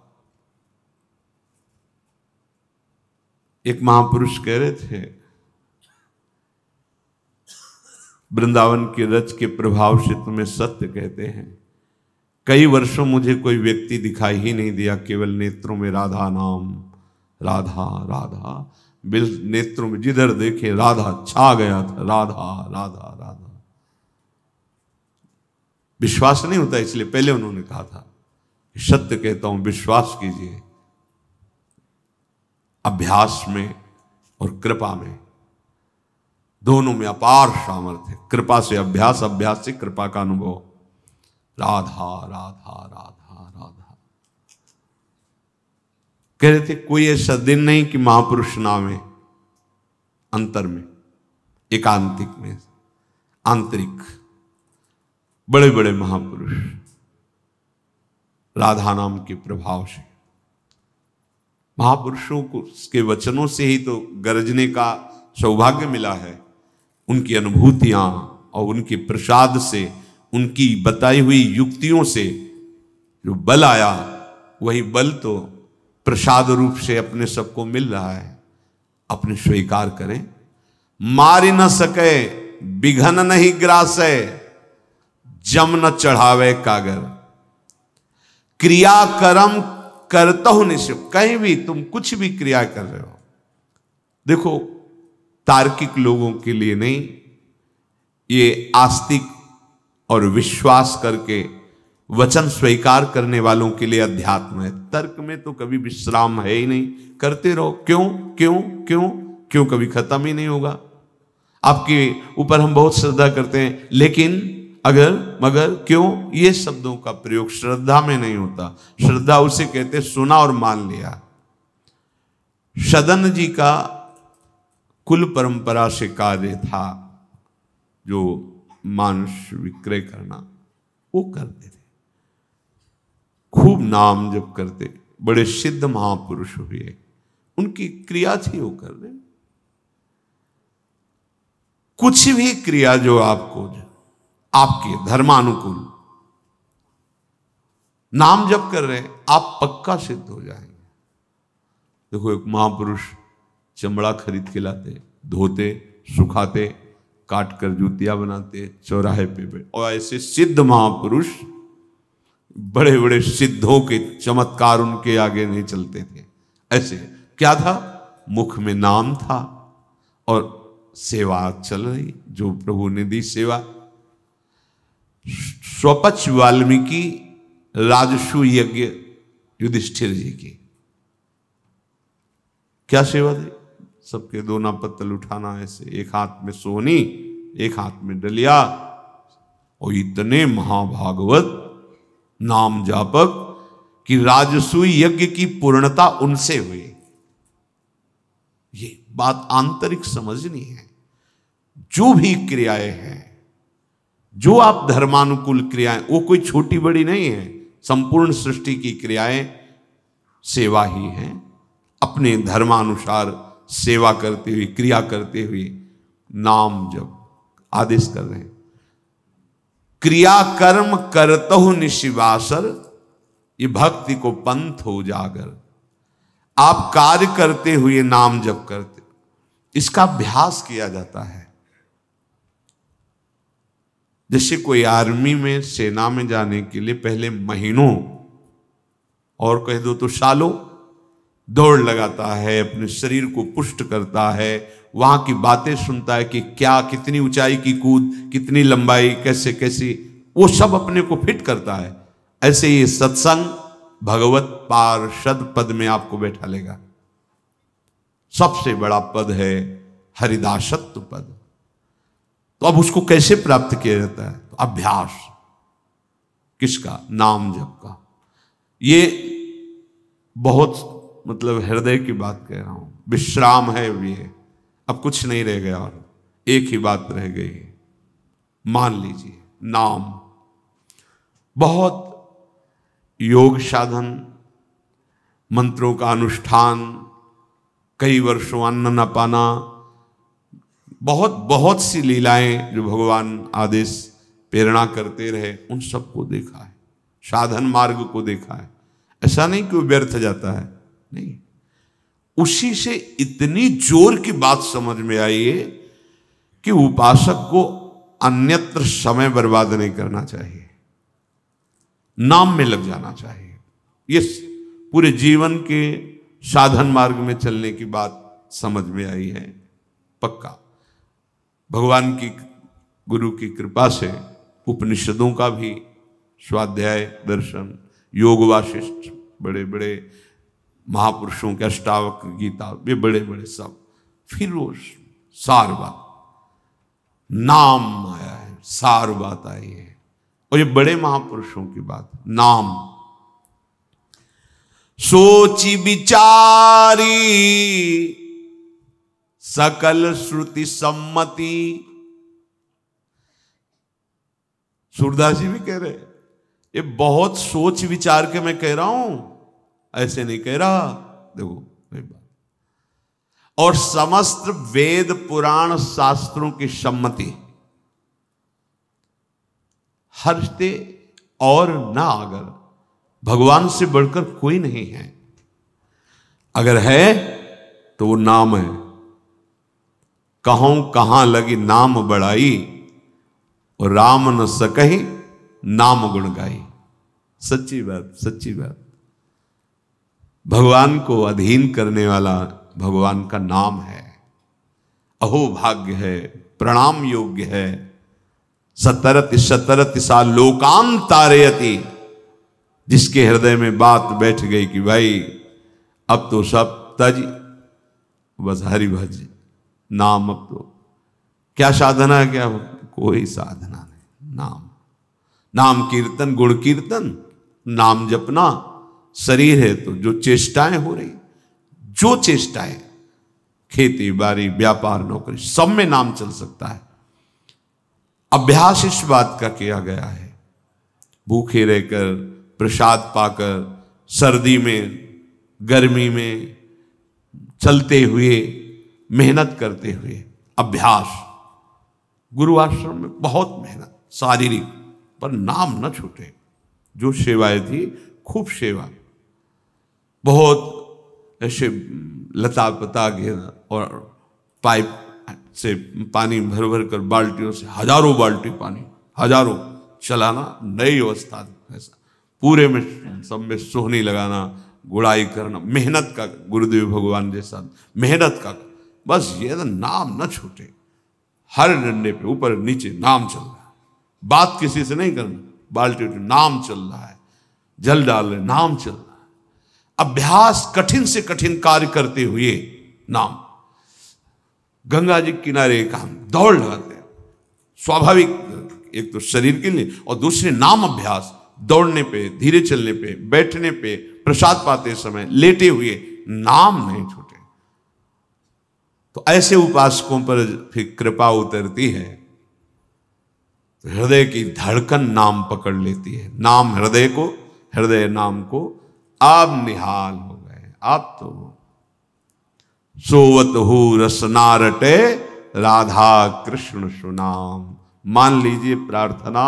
एक महापुरुष कह रहे थे वृंदावन के रच के प्रभाव से तुम्हें सत्य कहते हैं कई वर्षों मुझे कोई व्यक्ति दिखाई ही नहीं दिया केवल नेत्रों में राधा नाम राधा राधा बिल नेत्रों में जिधर देखे राधा छा गया था राधा राधा राधा विश्वास नहीं होता इसलिए पहले उन्होंने कहा था सत्य कहता हूं विश्वास कीजिए अभ्यास में और कृपा में दोनों में अपार सामर्थ्य कृपा से अभ्यास अभ्यास से कृपा का अनुभव राधा राधा राधा कह रहे थे कोई ऐसा दिन नहीं कि महापुरुष ना में अंतर में एकांतिक में आंतरिक बड़े बड़े महापुरुष राधा नाम के प्रभाव से महापुरुषों को उसके वचनों से ही तो गरजने का सौभाग्य मिला है उनकी अनुभूतियां और उनके प्रसाद से उनकी बताई हुई युक्तियों से जो बल आया वही बल तो प्रसाद रूप से अपने सबको मिल रहा है अपने स्वीकार करें मारी न सके बिघन नहीं ग्रास जम न चढ़ावे कागर क्रिया कर्म करता हूं निश्चित कहीं भी तुम कुछ भी क्रिया कर रहे हो देखो तार्किक लोगों के लिए नहीं ये आस्तिक और विश्वास करके वचन स्वीकार करने वालों के लिए अध्यात्म है तर्क में तो कभी विश्राम है ही नहीं करते रहो क्यों क्यों क्यों क्यों कभी खत्म ही नहीं होगा आपके ऊपर हम बहुत श्रद्धा करते हैं लेकिन अगर मगर क्यों ये शब्दों का प्रयोग श्रद्धा में नहीं होता श्रद्धा उसे कहते सुना और मान लिया सदन जी का कुल परंपरा से कार्य था जो मांस विक्रय करना वो करते खूब नाम जप करते बड़े सिद्ध महापुरुष हुए उनकी क्रिया थी वो कर रहे कुछ भी क्रिया जो आपको आपके धर्मानुकूल नाम जप कर रहे हैं आप पक्का सिद्ध हो जाएंगे देखो एक महापुरुष चमड़ा खरीद के लाते धोते सुखाते काट कर जूतियां बनाते चौराहे पे बैठ और ऐसे सिद्ध महापुरुष बड़े बड़े सिद्धों के चमत्कार उनके आगे नहीं चलते थे ऐसे क्या था मुख में नाम था और सेवा चल रही जो प्रभु ने दी सेवा स्वपच वाल्मीकि राजसु यज्ञ युधिष्ठिर जी की क्या सेवा दी सबके दोना पत्तल उठाना ऐसे एक हाथ में सोनी एक हाथ में डलिया और इतने महाभागवत नाम जापक कि राजसुई यज्ञ की पूर्णता उनसे हुई ये बात आंतरिक समझनी है जो भी क्रियाएं हैं जो आप धर्मानुकूल क्रियाएं वो कोई छोटी बड़ी नहीं है संपूर्ण सृष्टि की क्रियाएं सेवा ही हैं अपने धर्मानुसार सेवा करते हुए क्रिया करते हुए नाम जब आदेश कर रहे हैं क्रिया कर्म करतो निशिवासर ये भक्ति को पंथ हो जागर आप कार्य करते हुए नाम जप करते इसका अभ्यास किया जाता है जैसे कोई आर्मी में सेना में जाने के लिए पहले महीनों और कह दो तो सालों दौड़ लगाता है अपने शरीर को पुष्ट करता है वहां की बातें सुनता है कि क्या कितनी ऊंचाई की कूद कितनी लंबाई कैसे कैसी वो सब अपने को फिट करता है ऐसे ये सत्संग भगवत पार्षद पद में आपको बैठा लेगा सबसे बड़ा पद है हरिदासत्व पद तो अब उसको कैसे प्राप्त किया जाता है तो अभ्यास किसका नाम जप का ये बहुत मतलब हृदय की बात कह रहा हूं विश्राम है ये अब कुछ नहीं रह गया और एक ही बात रह गई मान लीजिए नाम बहुत योग साधन मंत्रों का अनुष्ठान कई वर्षों अन्न न पाना बहुत बहुत सी लीलाएं जो भगवान आदेश प्रेरणा करते रहे उन सबको देखा है साधन मार्ग को देखा है ऐसा नहीं कि वो व्यर्थ जाता है नहीं उसी से इतनी जोर की बात समझ में आई है कि उपासक को अन्यत्र समय बर्बाद नहीं करना चाहिए नाम में लग जाना चाहिए ये पूरे जीवन के साधन मार्ग में चलने की बात समझ में आई है पक्का भगवान की गुरु की कृपा से उपनिषदों का भी स्वाध्याय दर्शन योग वाशिष्ठ बड़े बड़े महापुरुषों के अष्टावक गीता वे बड़े बड़े सब फिर वो सार बात नाम आया है सार बात आई है और ये बड़े महापुरुषों की बात नाम सोची विचारी सकल श्रुति सम्मति सूरदास जी भी कह रहे ये बहुत सोच विचार के मैं कह रहा हूं ऐसे नहीं कह रहा देखो बात और समस्त वेद पुराण शास्त्रों की सम्मति हर्षते और ना अगर भगवान से बढ़कर कोई नहीं है अगर है तो वो नाम है कहूं कहां लगी नाम बढ़ाई और राम न सकही नाम गुण गाई सच्ची बात सच्ची बात भगवान को अधीन करने वाला भगवान का नाम है अहो भाग्य है प्रणाम योग्य है सतरत सतरत सा लोकाम तारयति जिसके हृदय में बात बैठ गई कि भाई अब तो सब तज बस हरि भज नाम अब तो क्या साधना है क्या कोई साधना नहीं नाम नाम कीर्तन गुण कीर्तन नाम जपना शरीर है तो जो चेष्टाएं हो रही जो चेष्टाएं खेती बाड़ी व्यापार नौकरी सब में नाम चल सकता है अभ्यास इस बात का किया गया है भूखे रहकर प्रसाद पाकर सर्दी में गर्मी में चलते हुए मेहनत करते हुए अभ्यास गुरु आश्रम में बहुत मेहनत शारीरिक पर नाम न छूटे जो सेवाएं थी खूब सेवा बहुत ऐसे लता पता घेरा और पाइप से पानी भर भर कर बाल्टियों से हजारों बाल्टी पानी हजारों चलाना नई अवस्था ऐसा पूरे में सब में सोहनी लगाना गुड़ाई करना मेहनत का गुरुदेव भगवान जैसा मेहनत का बस ये ना नाम न छूटे हर डंडे पे ऊपर नीचे नाम चल रहा है बात किसी से नहीं करना बाल्टी नाम चल रहा है जल डाल रहे नाम चल रहा है अभ्यास कठिन से कठिन कार्य करते हुए नाम गंगा जी किनारे का हम दौड़ लगाते हैं स्वाभाविक एक तो शरीर के लिए और दूसरे नाम अभ्यास दौड़ने पे धीरे चलने पे बैठने पे प्रसाद पाते समय लेटे हुए नाम नहीं छूटे तो ऐसे उपासकों पर फिर कृपा उतरती है तो हृदय की धड़कन नाम पकड़ लेती है नाम हृदय को हृदय नाम को आप निहाल हो गए आप तो सोवत हो रसना रटे राधा कृष्ण सुनाम मान लीजिए प्रार्थना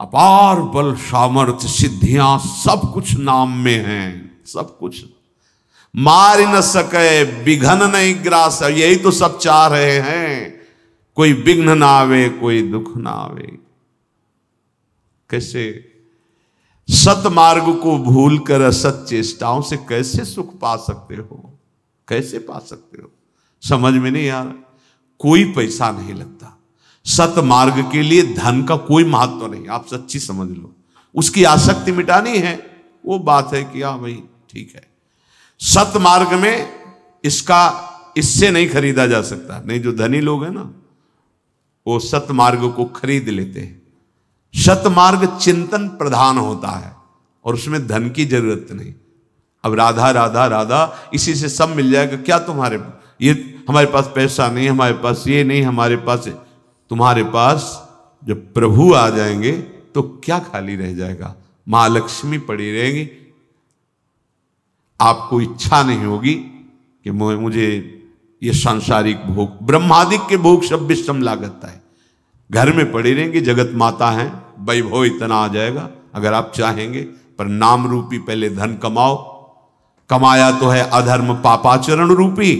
अपार बल सामर्थ्य सिद्धियां सब कुछ नाम में है सब कुछ मार न सके विघन नहीं ग्रास यही तो सब चाह रहे हैं कोई विघ्न ना आवे कोई दुख ना आवे कैसे सतमार्ग को भूलकर असत चेष्टाओं से कैसे सुख पा सकते हो कैसे पा सकते हो समझ में नहीं आ रहा कोई पैसा नहीं लगता सतमार्ग के लिए धन का कोई महत्व नहीं आप सच्ची समझ लो उसकी आसक्ति मिटानी है वो बात है कि हाँ भाई ठीक है सतमार्ग में इसका इससे नहीं खरीदा जा सकता नहीं जो धनी लोग हैं ना वो सतमार्ग को खरीद लेते हैं शतमार्ग चिंतन प्रधान होता है और उसमें धन की जरूरत नहीं अब राधा राधा राधा इसी से सब मिल जाएगा क्या तुम्हारे ये हमारे पास पैसा नहीं हमारे पास ये नहीं हमारे पास तुम्हारे पास जब प्रभु आ जाएंगे तो क्या खाली रह जाएगा महालक्ष्मी पड़ी रहेंगी आपको इच्छा नहीं होगी कि मुझे ये सांसारिक भोग ब्रह्मादिक के भोग सब विषम लागत है घर में पड़ी रहेंगी जगत माता है वैभव इतना आ जाएगा अगर आप चाहेंगे पर नाम रूपी पहले धन कमाओ कमाया तो है अधर्म पापाचरण रूपी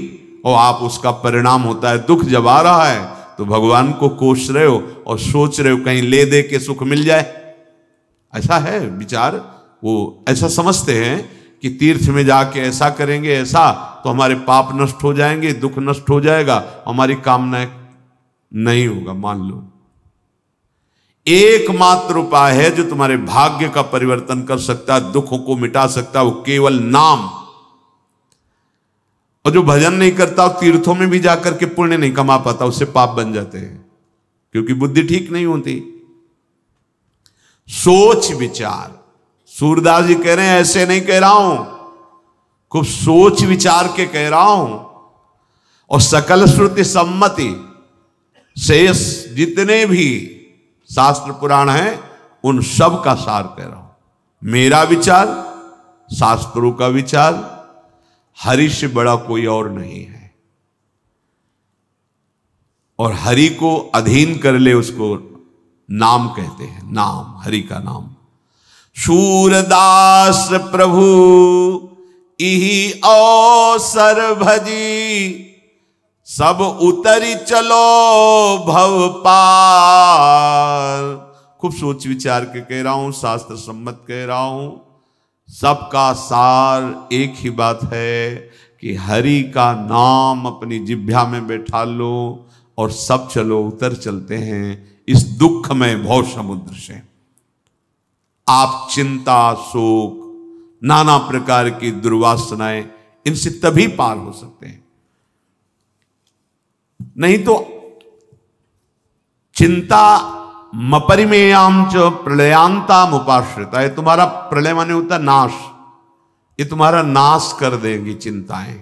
और आप उसका परिणाम होता है दुख जब आ रहा है तो भगवान को कोस रहे हो और सोच रहे हो कहीं ले दे के सुख मिल जाए ऐसा है विचार वो ऐसा समझते हैं कि तीर्थ में जाके ऐसा करेंगे ऐसा तो हमारे पाप नष्ट हो जाएंगे दुख नष्ट हो जाएगा हमारी कामनाएं नहीं होगा मान लो एकमात्र उपाय है जो तुम्हारे भाग्य का परिवर्तन कर सकता है दुखों को मिटा सकता है वो केवल नाम और जो भजन नहीं करता वो तीर्थों में भी जाकर के पुण्य नहीं कमा पाता उससे पाप बन जाते हैं क्योंकि बुद्धि ठीक नहीं होती सोच विचार सूरदास जी कह रहे हैं ऐसे नहीं कह रहा हूं खूब सोच विचार के कह रहा हूं और सकल श्रुति सम्मति शेष जितने भी शास्त्र पुराण है उन सब का सार कह रहा हूं मेरा विचार शास्त्रों का विचार हरि से बड़ा कोई और नहीं है और हरि को अधीन कर ले उसको नाम कहते हैं नाम हरि का नाम सूरदास प्रभु इही औ सर्वजी सब उतरी चलो भव पार खूब सोच विचार के कह रहा हूं शास्त्र सम्मत कह रहा हूं सबका सार एक ही बात है कि हरि का नाम अपनी जिभ्या में बैठा लो और सब चलो उतर चलते हैं इस दुख में भव समुद्र से आप चिंता शोक नाना प्रकार की दुर्वासनाएं इनसे तभी पार हो सकते हैं नहीं तो चिंता मपरिमेयाम च प्रलयांता मुपाश्रिता है तुम्हारा प्रलय माने होता नाश ये तुम्हारा नाश कर देंगी चिंताएं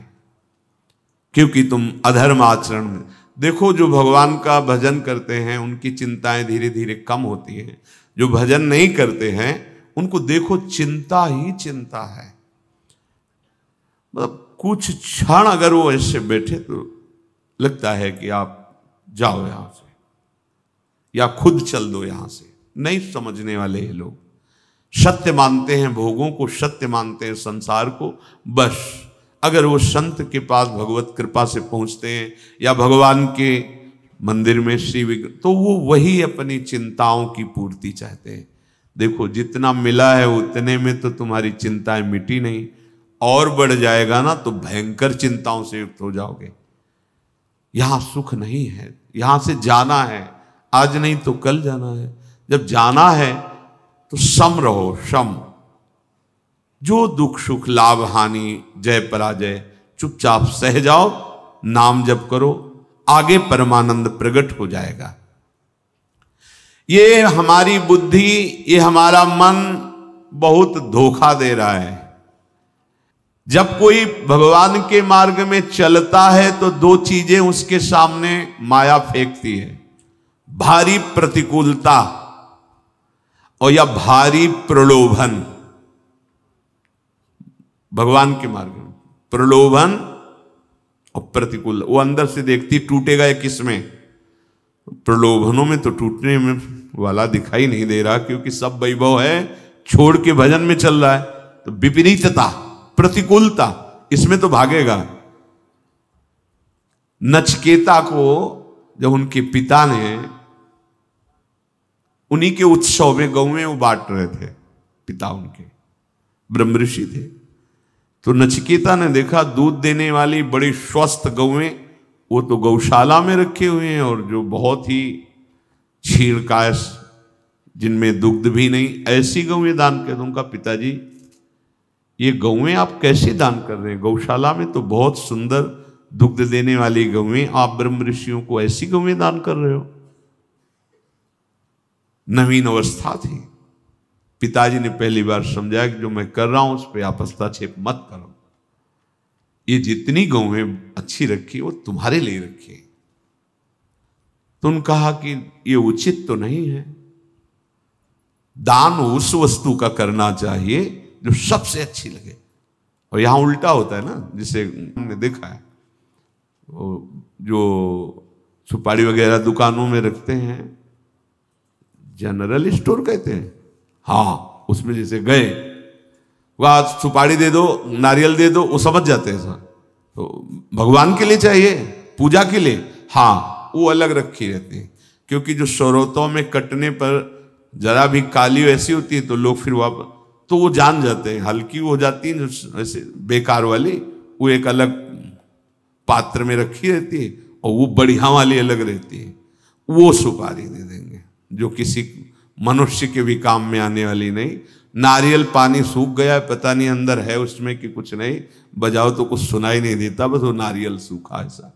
क्योंकि तुम अधर्म आचरण में देखो जो भगवान का भजन करते हैं उनकी चिंताएं धीरे धीरे कम होती हैं जो भजन नहीं करते हैं उनको देखो चिंता ही चिंता है मतलब कुछ क्षण अगर वो ऐसे बैठे तो लगता है कि आप जाओ यहां से या खुद चल दो यहां से नहीं समझने वाले हैं लोग सत्य मानते हैं भोगों को सत्य मानते हैं संसार को बस अगर वो संत के पास भगवत कृपा से पहुंचते हैं या भगवान के मंदिर में श्री विग्र तो वो वही अपनी चिंताओं की पूर्ति चाहते हैं देखो जितना मिला है उतने में तो तुम्हारी चिंताएं मिटी नहीं और बढ़ जाएगा ना तो भयंकर चिंताओं से युक्त हो जाओगे यहां सुख नहीं है यहां से जाना है आज नहीं तो कल जाना है जब जाना है तो सम रहो सम जो दुख सुख लाभ हानि जय पराजय चुपचाप सह जाओ नाम जप करो आगे परमानंद प्रकट हो जाएगा ये हमारी बुद्धि ये हमारा मन बहुत धोखा दे रहा है जब कोई भगवान के मार्ग में चलता है तो दो चीजें उसके सामने माया फेंकती है भारी प्रतिकूलता और या भारी प्रलोभन भगवान के मार्ग में प्रलोभन और प्रतिकूल वो अंदर से देखती टूटेगा या किसमें प्रलोभनों में तो टूटने में वाला दिखाई नहीं दे रहा क्योंकि सब वैभव है छोड़ के भजन में चल रहा है तो विपरीतता प्रतिकूलता इसमें तो भागेगा नचकेता को जब उनके पिता ने उन्हीं के उत्सव में गौवें वो बांट रहे थे पिता उनके ब्रह्म ऋषि थे तो नचकेता ने देखा दूध देने वाली बड़ी स्वस्थ गौवें वो तो गौशाला में रखे हुए हैं और जो बहुत ही छीणकाश जिनमें दुग्ध भी नहीं ऐसी गौवें दान कर दूंगा पिताजी ये गौवें आप कैसे दान कर रहे हैं गौशाला में तो बहुत सुंदर दुग्ध देने वाली गौवें आप ब्रह्म ऋषियों को ऐसी गौवें दान कर रहे हो नवीन अवस्था थी पिताजी ने पहली बार समझाया कि जो मैं कर रहा हूं उस पर आप हस्ताक्षेप मत करो ये जितनी गौवें अच्छी रखी वो तुम्हारे लिए रखी तो कहा कि ये उचित तो नहीं है दान उस वस्तु का करना चाहिए जो सबसे अच्छी लगे और यहाँ उल्टा होता है ना जिसे हमने देखा है वो जो सुपारी वगैरह दुकानों में रखते हैं जनरल स्टोर कहते हैं हाँ उसमें जैसे गए वह सुपारी दे दो नारियल दे दो वो समझ जाते हैं सर तो भगवान के लिए चाहिए पूजा के लिए हाँ वो अलग रखी रहती है क्योंकि जो स्रोतों में कटने पर जरा भी काली वैसी होती है तो लोग फिर वापस तो वो जान जाते हैं हल्की हो जाती है ऐसे बेकार वाली वो एक अलग पात्र में रखी रहती है और वो बढ़िया वाली अलग रहती है वो सुपारी दे देंगे जो किसी मनुष्य के भी काम में आने वाली नहीं नारियल पानी सूख गया है पता नहीं अंदर है उसमें कि कुछ नहीं बजाओ तो कुछ सुनाई नहीं देता बस वो नारियल सूखा ऐसा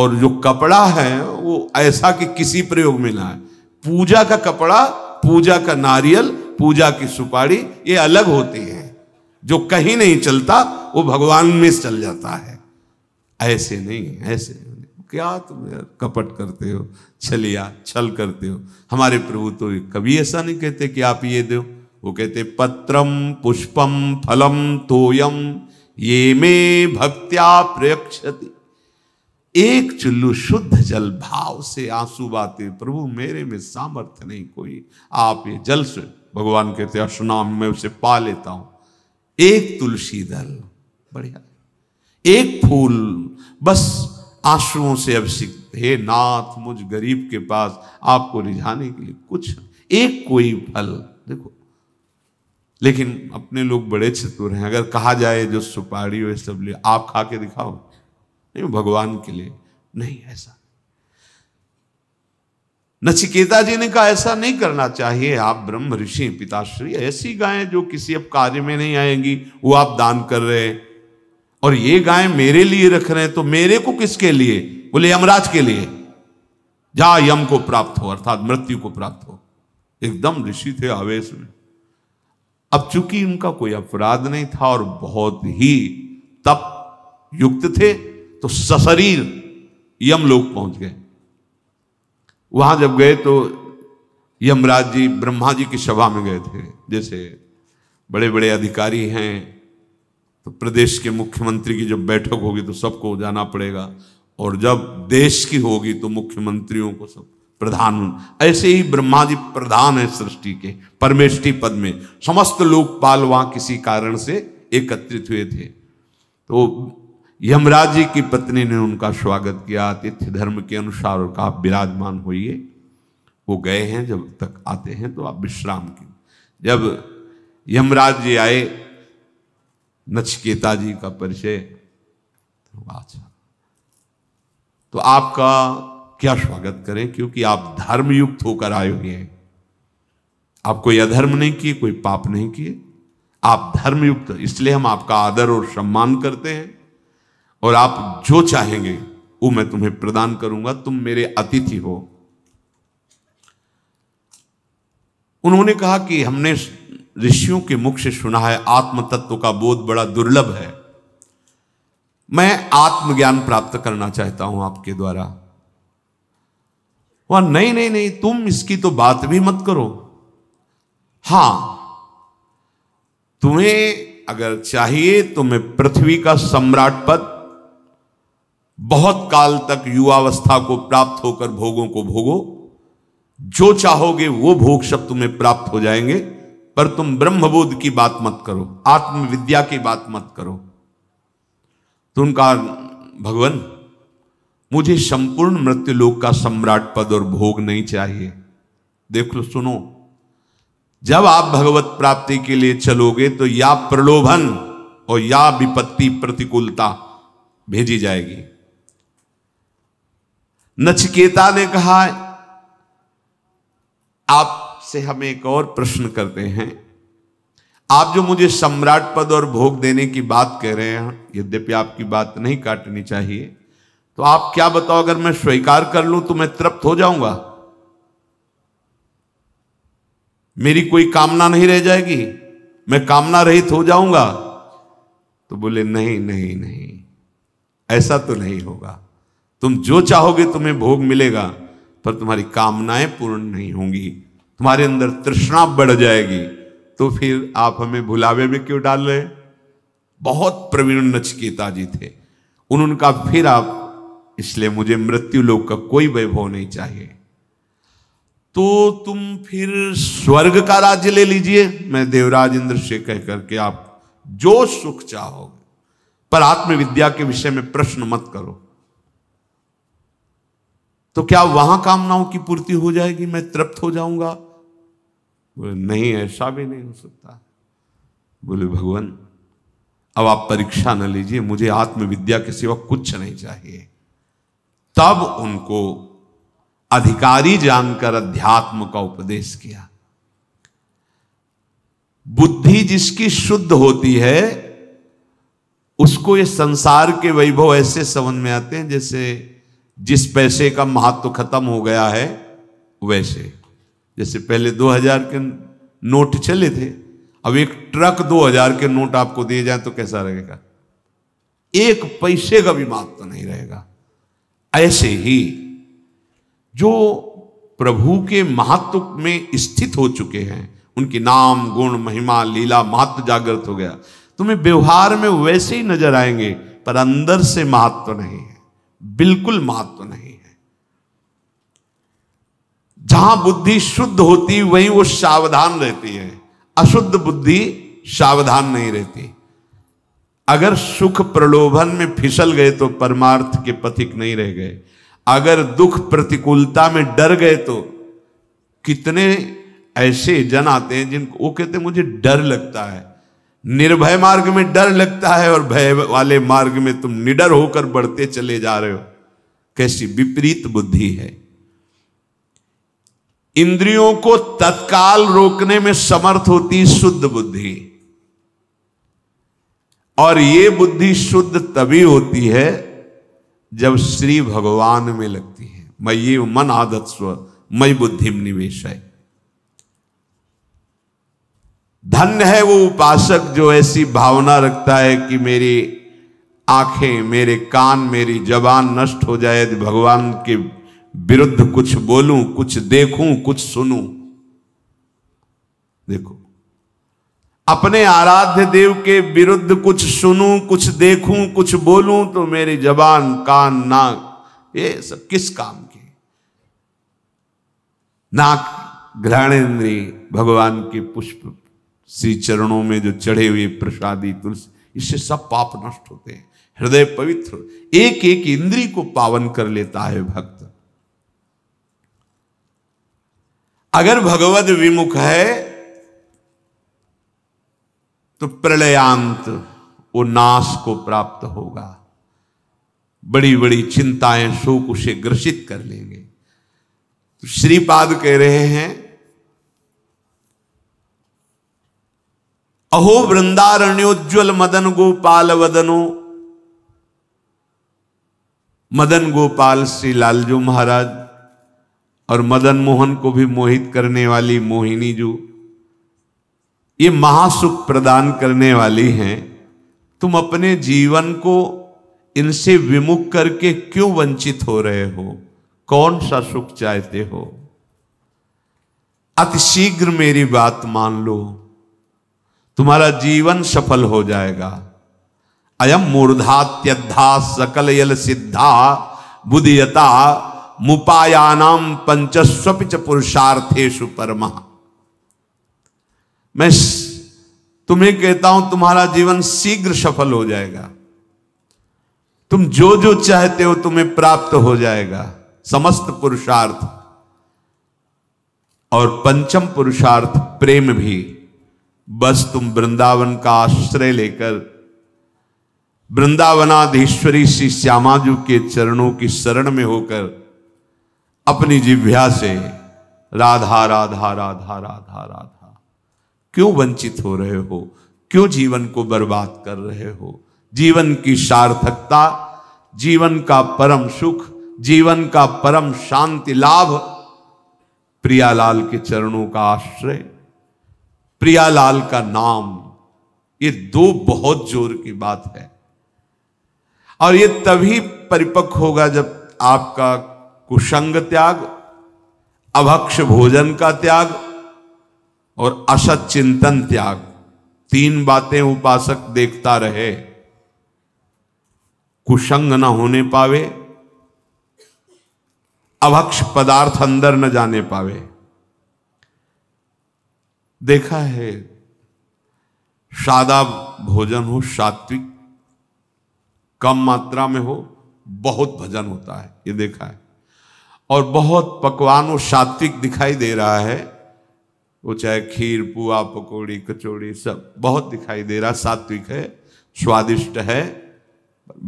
और जो कपड़ा है वो ऐसा कि किसी प्रयोग में ना है पूजा का कपड़ा पूजा का नारियल पूजा की सुपारी ये अलग होती है जो कहीं नहीं चलता वो भगवान में चल जाता है ऐसे नहीं ऐसे क्या तुम यार कपट करते हो छलिया छल करते हो हमारे प्रभु तो कभी ऐसा नहीं कहते कि आप ये दो वो कहते पत्रम पुष्पम फलम तोयम ये में भक्त्या प्रयक्षति एक चुल्लू शुद्ध जल भाव से आंसू बाते प्रभु मेरे में सामर्थ्य नहीं कोई आप ये जल से भगवान कहते हैं अशनाम में उसे पा लेता हूं एक तुलसी दल बढ़िया एक फूल बस आंसुओं से अभिषिक्त हे नाथ मुझ गरीब के पास आपको रिझाने के लिए कुछ एक कोई फल देखो लेकिन अपने लोग बड़े चतुर हैं अगर कहा जाए जो सुपारी वे सब ले आप खा के दिखाओ नहीं भगवान के लिए नहीं ऐसा नचिकेता जी ने कहा ऐसा नहीं करना चाहिए आप ब्रह्म ऋषि पिताश्री ऐसी गायें जो किसी अब कार्य में नहीं आएंगी वो आप दान कर रहे हैं और ये गायें मेरे लिए रख रहे हैं तो मेरे को किसके लिए बोले यमराज के लिए जा यम को प्राप्त हो अर्थात मृत्यु को प्राप्त हो एकदम ऋषि थे आवेश में अब चूंकि उनका कोई अपराध नहीं था और बहुत ही तप युक्त थे तो सशरीर यम लोग पहुंच गए वहां जब गए तो यमराज जी ब्रह्मा जी की सभा में गए थे जैसे बड़े बड़े अधिकारी हैं तो प्रदेश के मुख्यमंत्री की जब बैठक होगी तो सबको जाना पड़ेगा और जब देश की होगी तो मुख्यमंत्रियों को सब प्रधान ऐसे ही ब्रह्मा जी प्रधान है सृष्टि के परमेष्टि पद में समस्त लोकपाल वहां किसी कारण से एकत्रित हुए थे तो यमराज जी की पत्नी ने उनका स्वागत किया आतिथ्य धर्म के अनुसार उनका विराजमान होइए वो गए हैं जब तक आते हैं तो आप विश्राम की जब यमराज जी आए नचकेता जी का परिचय अच्छा तो आपका क्या स्वागत करें क्योंकि आप धर्मयुक्त होकर आए हुए हैं आप कोई अधर्म नहीं किए कोई पाप नहीं किए आप धर्मयुक्त इसलिए हम आपका आदर और सम्मान करते हैं और आप जो चाहेंगे वो मैं तुम्हें प्रदान करूंगा तुम मेरे अतिथि हो उन्होंने कहा कि हमने ऋषियों के मुख से सुना है आत्म तत्व का बोध बड़ा दुर्लभ है मैं आत्मज्ञान प्राप्त करना चाहता हूं आपके द्वारा वह नहीं नहीं नहीं तुम इसकी तो बात भी मत करो हां तुम्हें अगर चाहिए तो मैं पृथ्वी का सम्राट पद बहुत काल तक युवावस्था को प्राप्त होकर भोगों को भोगो जो चाहोगे वो भोग सब तुम्हें प्राप्त हो जाएंगे पर तुम ब्रह्मबोध की बात मत करो आत्मविद्या की बात मत करो तुम तो कहा भगवान मुझे संपूर्ण मृत्यु लोक का सम्राट पद और भोग नहीं चाहिए देख लो सुनो जब आप भगवत प्राप्ति के लिए चलोगे तो या प्रलोभन और या विपत्ति प्रतिकूलता भेजी जाएगी नचकेता ने कहा आपसे हम एक और प्रश्न करते हैं आप जो मुझे सम्राट पद और भोग देने की बात कह रहे हैं यद्यपि आपकी बात नहीं काटनी चाहिए तो आप क्या बताओ अगर मैं स्वीकार कर लूं तो मैं तृप्त हो जाऊंगा मेरी कोई कामना नहीं रह जाएगी मैं कामना रहित हो जाऊंगा तो बोले नहीं नहीं नहीं ऐसा तो नहीं होगा तुम जो चाहोगे तुम्हें भोग मिलेगा पर तुम्हारी कामनाएं पूर्ण नहीं होंगी तुम्हारे अंदर तृष्णा बढ़ जाएगी तो फिर आप हमें भुलावे में क्यों डाल रहे बहुत प्रवीण नचकेता जी थे उन्होंने कहा फिर आप इसलिए मुझे मृत्यु लोक का कोई वैभव नहीं चाहिए तो तुम फिर स्वर्ग का राज्य ले लीजिए मैं देवराज इंद्र से कह करके आप जो सुख चाहोगे पर आत्मविद्या के विषय में प्रश्न मत करो तो क्या वहां कामनाओं की पूर्ति हो जाएगी मैं तृप्त हो जाऊंगा बोले नहीं ऐसा भी नहीं हो सकता बोले भगवान अब आप परीक्षा न लीजिए मुझे आत्मविद्या के सिवा कुछ नहीं चाहिए तब उनको अधिकारी जानकर अध्यात्म का उपदेश किया बुद्धि जिसकी शुद्ध होती है उसको ये संसार के वैभव ऐसे समझ में आते हैं जैसे जिस पैसे का महत्व खत्म हो गया है वैसे जैसे पहले 2000 के नोट चले थे अब एक ट्रक 2000 के नोट आपको दिए जाए तो कैसा रहेगा एक पैसे का भी महत्व नहीं रहेगा ऐसे ही जो प्रभु के महत्व में स्थित हो चुके हैं उनके नाम गुण महिमा लीला महत्व जागृत हो गया तुम्हें व्यवहार में वैसे ही नजर आएंगे पर अंदर से महत्व नहीं है बिल्कुल महत्व नहीं है जहां बुद्धि शुद्ध होती वहीं वो सावधान रहती है अशुद्ध बुद्धि सावधान नहीं रहती अगर सुख प्रलोभन में फिसल गए तो परमार्थ के पथिक नहीं रह गए अगर दुख प्रतिकूलता में डर गए तो कितने ऐसे जन आते हैं जिनको वो कहते मुझे डर लगता है निर्भय मार्ग में डर लगता है और भय वाले मार्ग में तुम निडर होकर बढ़ते चले जा रहे हो कैसी विपरीत बुद्धि है इंद्रियों को तत्काल रोकने में समर्थ होती शुद्ध बुद्धि और ये बुद्धि शुद्ध तभी होती है जब श्री भगवान में लगती है मैं ये मन आदत स्व मई बुद्धि निवेश है धन्य है वो उपासक जो ऐसी भावना रखता है कि मेरी आंखें मेरे कान मेरी जबान नष्ट हो जाए यदि भगवान के विरुद्ध कुछ बोलूं कुछ देखूं कुछ सुनूं देखो अपने आराध्य देव के विरुद्ध कुछ सुनूं कुछ देखूं कुछ बोलूं तो मेरी जबान कान नाक ये सब किस काम की नाक घ्राणेन्द्रीय भगवान की पुष्प श्री चरणों में जो चढ़े हुए प्रसादी तुलसी इससे सब पाप नष्ट होते हैं हृदय पवित्र एक एक इंद्री को पावन कर लेता है भक्त अगर भगवत विमुख है तो प्रलयांत वो नाश को प्राप्त होगा बड़ी बड़ी चिंताएं शोक उसे ग्रसित कर लेंगे तो श्रीपाद कह रहे हैं अहो वृंदारण्योज्वल मदन गोपाल वदनो मदन गोपाल श्री लालजू महाराज और मदन मोहन को भी मोहित करने वाली मोहिनी जू ये महासुख प्रदान करने वाली हैं तुम अपने जीवन को इनसे विमुख करके क्यों वंचित हो रहे हो कौन सा सुख चाहते हो अतिशीघ्र मेरी बात मान लो तुम्हारा जीवन सफल हो जाएगा अयम मूर्धात्यधा सकल यल सिद्धा बुद्धियता मुपायानाम पंचस्वपि पुरुषार्थेशु परमा मैं तुम्हें कहता हूं तुम्हारा जीवन शीघ्र सफल हो जाएगा तुम जो जो चाहते हो तुम्हें प्राप्त हो जाएगा समस्त पुरुषार्थ और पंचम पुरुषार्थ प्रेम भी बस तुम वृंदावन का आश्रय लेकर वृंदावनाधीश्वरी श्री श्यामाजू के चरणों की शरण में होकर अपनी जिव्या से राधा राधा राधा राधा राधा क्यों वंचित हो रहे हो क्यों जीवन को बर्बाद कर रहे हो जीवन की सार्थकता जीवन का परम सुख जीवन का परम शांति लाभ प्रियालाल के चरणों का आश्रय प्रियालाल का नाम ये दो बहुत जोर की बात है और ये तभी परिपक्व होगा जब आपका कुशंग त्याग अभक्ष भोजन का त्याग और असत चिंतन त्याग तीन बातें उपासक देखता रहे कुशंग न होने पावे अभक्ष पदार्थ अंदर न जाने पावे देखा है सादा भोजन हो सात्विक कम मात्रा में हो बहुत भजन होता है ये देखा है और बहुत पकवान वो सात्विक दिखाई दे रहा है वो चाहे खीर पुआ पकौड़ी कचौड़ी सब बहुत दिखाई दे रहा सात्विक है स्वादिष्ट है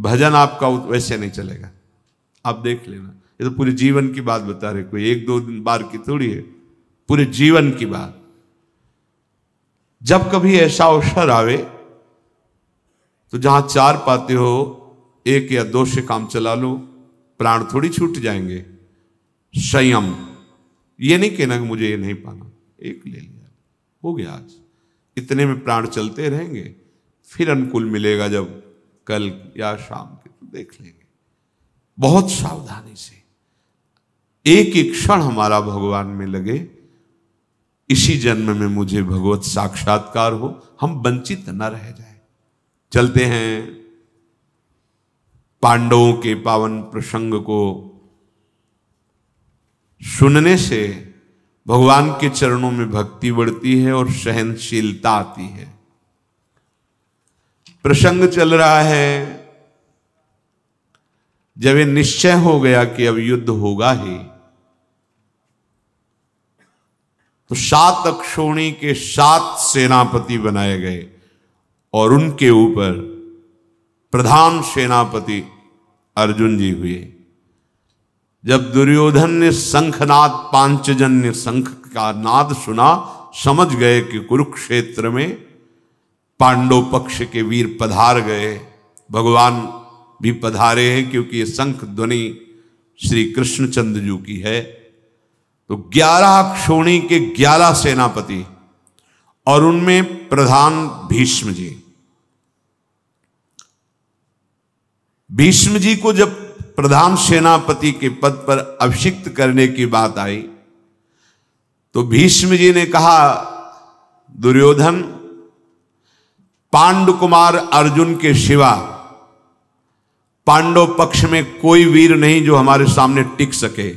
भजन आपका वैसे नहीं चलेगा आप देख लेना ये तो पूरे जीवन की बात बता रहे कोई एक दो दिन बार की थोड़ी है पूरे जीवन की बात जब कभी ऐसा अवसर आवे तो जहां चार पाते हो एक या दो से काम चला लो प्राण थोड़ी छूट जाएंगे संयम ये नहीं कहना कि मुझे ये नहीं पाना एक ले लिया हो गया आज इतने में प्राण चलते रहेंगे फिर अनुकूल मिलेगा जब कल या शाम के तो देख लेंगे बहुत सावधानी से एक एक क्षण हमारा भगवान में लगे इसी जन्म में मुझे भगवत साक्षात्कार हो हम वंचित न रह जाए चलते हैं पांडवों के पावन प्रसंग को सुनने से भगवान के चरणों में भक्ति बढ़ती है और सहनशीलता आती है प्रसंग चल रहा है जब ये निश्चय हो गया कि अब युद्ध होगा ही तो सात अक्षोणी के सात सेनापति बनाए गए और उनके ऊपर प्रधान सेनापति अर्जुन जी हुए जब दुर्योधन ने शंखनाद पांचजन्य शंख का नाद सुना समझ गए कि कुरुक्षेत्र में पांडव पक्ष के वीर पधार गए भगवान भी पधारे हैं क्योंकि ये शंख ध्वनि श्री कृष्णचंद्र जी की है तो ग्यारह क्षोणी के ग्यारह सेनापति और उनमें प्रधान भीष्म जी भीष्म जी को जब प्रधान सेनापति के पद पर अभिषिक्त करने की बात आई तो भीष्म जी ने कहा दुर्योधन पांडु कुमार अर्जुन के शिवा पांडव पक्ष में कोई वीर नहीं जो हमारे सामने टिक सके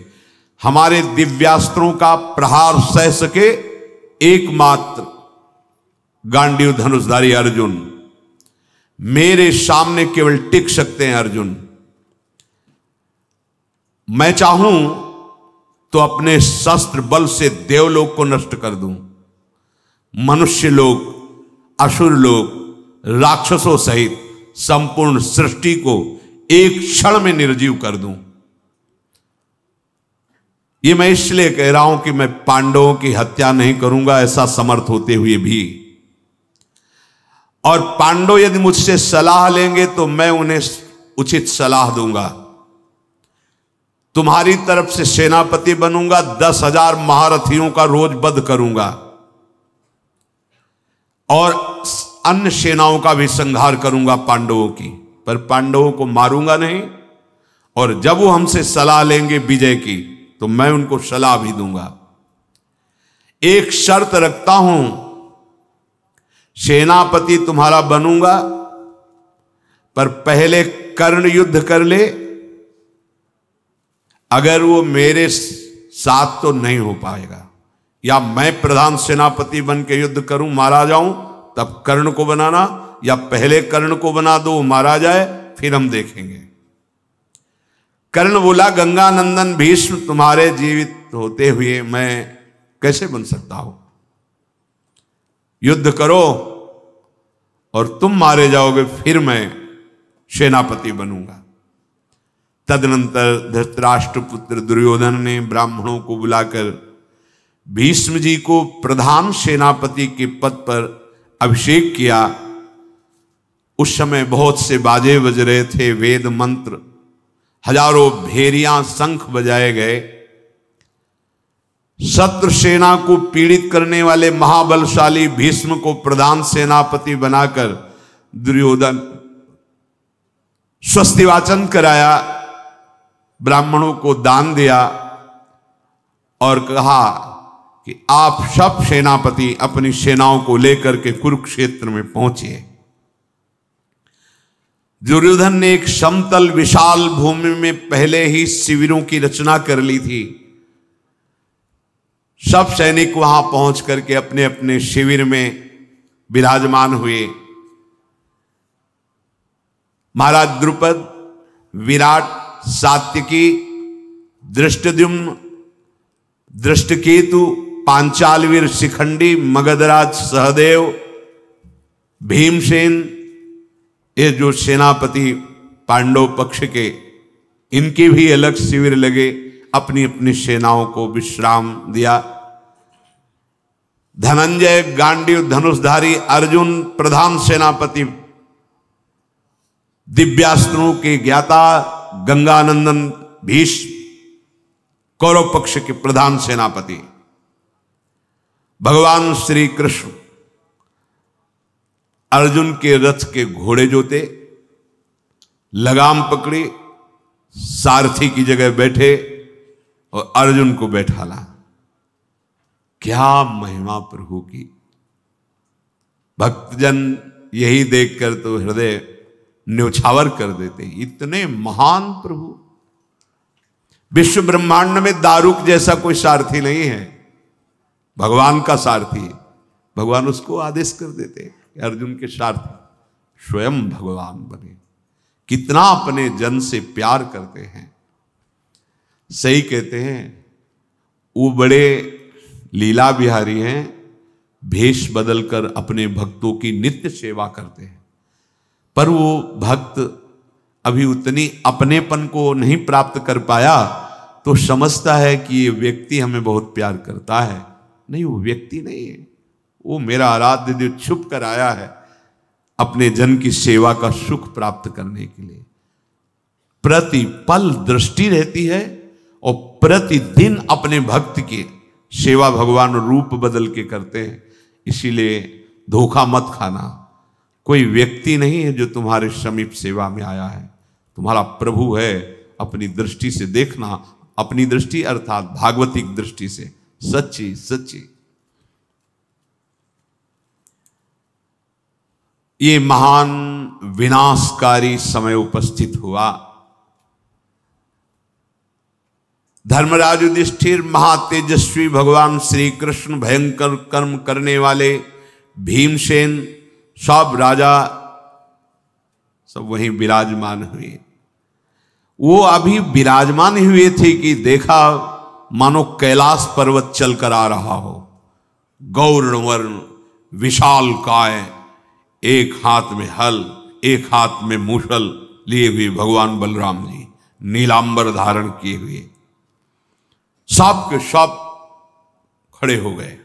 हमारे दिव्यास्त्रों का प्रहार सह सके एकमात्र गांडीव धनुषधारी अर्जुन मेरे सामने केवल टिक सकते हैं अर्जुन मैं चाहूं तो अपने शस्त्र बल से देवलोक को नष्ट कर दूं मनुष्य लोग असुर लोग राक्षसों सहित संपूर्ण सृष्टि को एक क्षण में निर्जीव कर दूं ये मैं इसलिए कह रहा हूं कि मैं पांडवों की हत्या नहीं करूंगा ऐसा समर्थ होते हुए भी और पांडव यदि मुझसे सलाह लेंगे तो मैं उन्हें उचित सलाह दूंगा तुम्हारी तरफ से सेनापति बनूंगा दस हजार महारथियों का रोज बध करूंगा और अन्य सेनाओं का भी संहार करूंगा पांडवों की पर पांडवों को मारूंगा नहीं और जब वो हमसे सलाह लेंगे विजय की तो मैं उनको सलाह भी दूंगा एक शर्त रखता हूं सेनापति तुम्हारा बनूंगा पर पहले कर्ण युद्ध कर ले अगर वो मेरे साथ तो नहीं हो पाएगा या मैं प्रधान सेनापति बन के युद्ध करूं मारा जाऊं तब कर्ण को बनाना या पहले कर्ण को बना दो मारा जाए फिर हम देखेंगे कर्ण बोला गंगा नंदन भीष्म तुम्हारे जीवित होते हुए मैं कैसे बन सकता हूं युद्ध करो और तुम मारे जाओगे फिर मैं सेनापति बनूंगा तदनंतर धृतराष्ट्र पुत्र दुर्योधन ने ब्राह्मणों को बुलाकर भीष्म जी को प्रधान सेनापति के पद पर अभिषेक किया उस समय बहुत से बाजे बज रहे थे वेद मंत्र हजारों भेरिया शंख बजाए गए शत्रु सेना को पीड़ित करने वाले महाबलशाली भीष्म को प्रधान सेनापति बनाकर दुर्योधन स्वस्तिवाचन कराया ब्राह्मणों को दान दिया और कहा कि आप सब सेनापति अपनी सेनाओं को लेकर के कुरुक्षेत्र में पहुंचे दुर्योधन ने एक समतल विशाल भूमि में पहले ही शिविरों की रचना कर ली थी सब सैनिक वहां पहुंच करके अपने अपने शिविर में विराजमान हुए महाराज द्रुपद विराट सात्यकी दृष्टद्युम दृष्टकेतु पांचालवीर शिखंडी मगधराज सहदेव भीमसेन ये जो सेनापति पांडव पक्ष के इनके भी अलग शिविर लगे अपनी अपनी सेनाओं को विश्राम दिया धनंजय गांडीव धनुषधारी अर्जुन प्रधान सेनापति दिव्यास्त्रों के ज्ञाता गंगानंदन भीष्म कौरव पक्ष के प्रधान सेनापति भगवान श्री कृष्ण अर्जुन के रथ के घोड़े जोते लगाम पकड़ी सारथी की जगह बैठे और अर्जुन को बैठा ला क्या महिमा प्रभु की भक्तजन यही देखकर तो हृदय न्यौछावर कर देते इतने महान प्रभु विश्व ब्रह्मांड में दारुक जैसा कोई सारथी नहीं है भगवान का सारथी भगवान उसको आदेश कर देते हैं अर्जुन के सार्थ स्वयं भगवान बने कितना अपने जन से प्यार करते हैं सही कहते हैं वो बड़े लीला बिहारी हैं भेष बदलकर अपने भक्तों की नित्य सेवा करते हैं पर वो भक्त अभी उतनी अपनेपन को नहीं प्राप्त कर पाया तो समझता है कि ये व्यक्ति हमें बहुत प्यार करता है नहीं वो व्यक्ति नहीं है वो मेरा आराध्य देव छुप कर आया है अपने जन की सेवा का सुख प्राप्त करने के लिए प्रति पल दृष्टि रहती है और प्रतिदिन अपने भक्त की सेवा भगवान रूप बदल के करते हैं इसीलिए धोखा मत खाना कोई व्यक्ति नहीं है जो तुम्हारे समीप सेवा में आया है तुम्हारा प्रभु है अपनी दृष्टि से देखना अपनी दृष्टि अर्थात भागवतिक दृष्टि से सच्ची सच्ची ये महान विनाशकारी समय उपस्थित हुआ धर्मराज युधिष्ठिर महातेजस्वी भगवान श्री कृष्ण भयंकर कर्म करने वाले भीमसेन सब राजा सब वहीं विराजमान हुए वो अभी विराजमान हुए थे कि देखा मानो कैलाश पर्वत चलकर आ रहा हो गौर्ण वर्ण विशाल काय एक हाथ में हल एक हाथ में मूसल लिए हुए भगवान बलराम जी नीलांबर धारण किए हुए सब के सब खड़े हो गए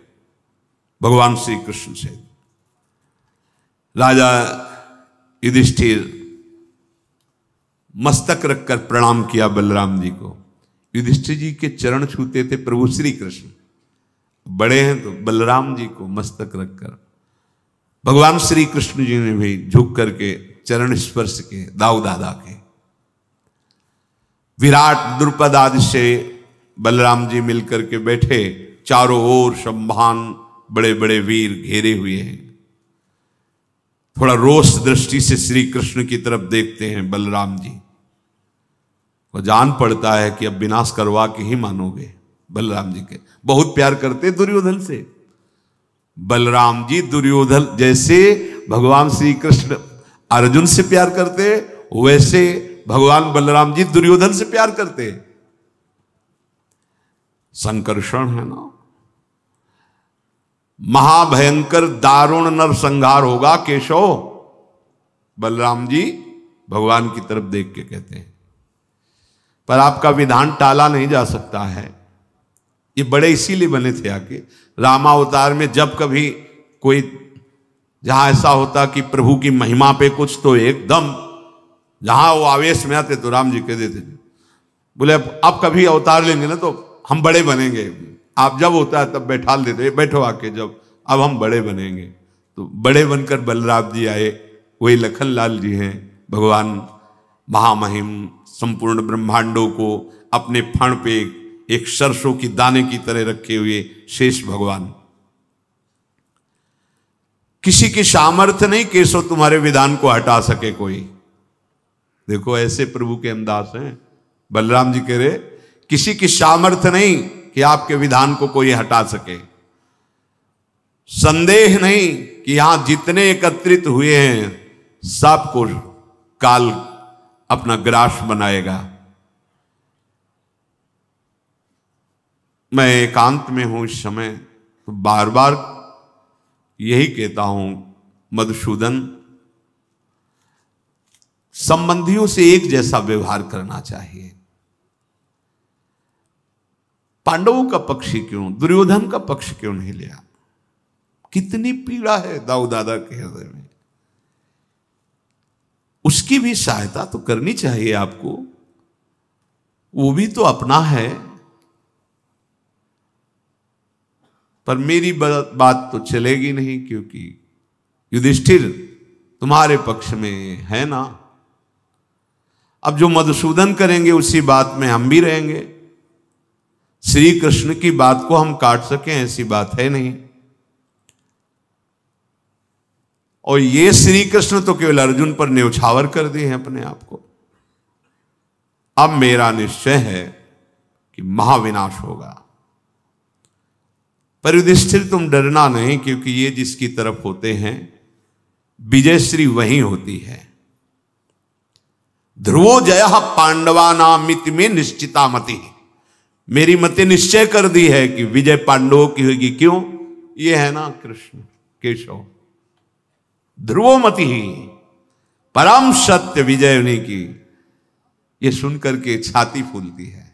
भगवान श्री कृष्ण से राजा युधिष्ठिर मस्तक रखकर प्रणाम किया बलराम जी को युधिष्ठिर जी के चरण छूते थे प्रभु श्री कृष्ण बड़े हैं तो बलराम जी को मस्तक रखकर भगवान श्री कृष्ण जी ने भी झुक करके चरण स्पर्श के दाऊ दादा के विराट द्रुपद आदि से बलराम जी मिलकर के बैठे चारों ओर सम्भान बड़े बड़े वीर घेरे हुए हैं थोड़ा रोष दृष्टि से श्री कृष्ण की तरफ देखते हैं बलराम जी वो जान पड़ता है कि अब विनाश करवा के ही मानोगे बलराम जी के बहुत प्यार करते दुर्योधन से बलराम जी दुर्योधन जैसे भगवान श्री कृष्ण अर्जुन से प्यार करते वैसे भगवान बलराम जी दुर्योधन से प्यार करते संकर्षण है ना महाभयंकर दारुण नर होगा केशव बलराम जी भगवान की तरफ देख के कहते हैं पर आपका विधान टाला नहीं जा सकता है ये बड़े इसीलिए बने थे आके रामावतार में जब कभी कोई जहां ऐसा होता कि प्रभु की महिमा पे कुछ तो एकदम जहां वो आवेश में आते तो राम जी कह देते बोले अब कभी अवतार लेंगे ना तो हम बड़े बनेंगे आप जब होता है तब बैठा देते बैठो आके जब अब हम बड़े बनेंगे तो बड़े बनकर बलराम जी आए वही लखन लाल जी हैं भगवान महामहिम संपूर्ण ब्रह्मांडों को अपने फण पे एक सरसों की दाने की तरह रखे हुए शेष भगवान किसी की सामर्थ्य नहीं केशव तुम्हारे विधान को हटा सके कोई देखो ऐसे प्रभु के अंदाज हैं बलराम जी कह रहे किसी की सामर्थ्य नहीं कि आपके विधान को कोई हटा सके संदेह नहीं कि यहां जितने एकत्रित हुए हैं सबको काल अपना ग्रास बनाएगा मैं एकांत में हूं इस समय तो बार बार यही कहता हूं मधुसूदन संबंधियों से एक जैसा व्यवहार करना चाहिए पांडवों का पक्ष क्यों दुर्योधन का पक्ष क्यों नहीं लिया कितनी पीड़ा है दाऊ दादा के हृदय में उसकी भी सहायता तो करनी चाहिए आपको वो भी तो अपना है पर मेरी बात तो चलेगी नहीं क्योंकि युधिष्ठिर तुम्हारे पक्ष में है ना अब जो मधुसूदन करेंगे उसी बात में हम भी रहेंगे श्री कृष्ण की बात को हम काट सकें ऐसी बात है नहीं और ये श्री कृष्ण तो केवल अर्जुन पर न्यौछावर कर दिए हैं अपने आप को अब मेरा निश्चय है कि महाविनाश होगा पर युधिष्ठिर तुम डरना नहीं क्योंकि ये जिसकी तरफ होते हैं विजयश्री वही होती है ध्रुवो जय पांडवा नामित में निश्चिता मति मेरी मति निश्चय कर दी है कि विजय पांडवों की होगी क्यों ये है ना कृष्ण केशव ध्रुवो मति ही परम सत्य विजय उन्हीं की ये सुनकर के छाती फूलती है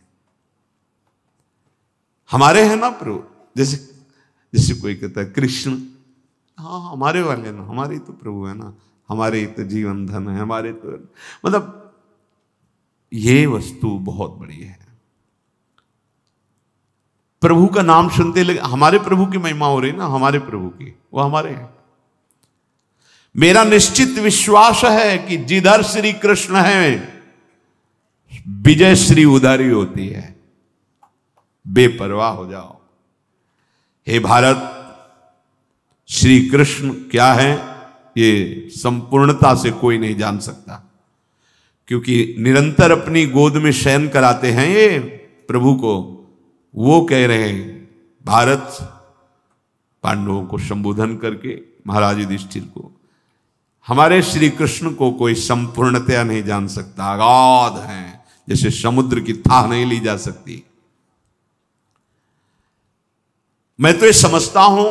हमारे है ना प्रभु जैसे जैसे कोई कहता है कृष्ण हाँ, हाँ हमारे वाले ना हमारे ही तो प्रभु है ना हमारे ही तो जीवन धन है हमारे तो मतलब ये वस्तु बहुत बड़ी है प्रभु का नाम सुनते लगे हमारे प्रभु की महिमा हो रही ना हमारे प्रभु की वो हमारे हैं मेरा निश्चित विश्वास है कि जिधर श्री कृष्ण है विजय श्री उदारी होती है बेपरवाह हो जाओ हे भारत श्री कृष्ण क्या है ये संपूर्णता से कोई नहीं जान सकता क्योंकि निरंतर अपनी गोद में शयन कराते हैं ये प्रभु को वो कह रहे हैं भारत पांडवों को संबोधन करके महाराज युधिष्ठिर को हमारे श्री कृष्ण को कोई संपूर्णतया नहीं जान सकता अगाध है जैसे समुद्र की था नहीं ली जा सकती मैं तो ये समझता हूं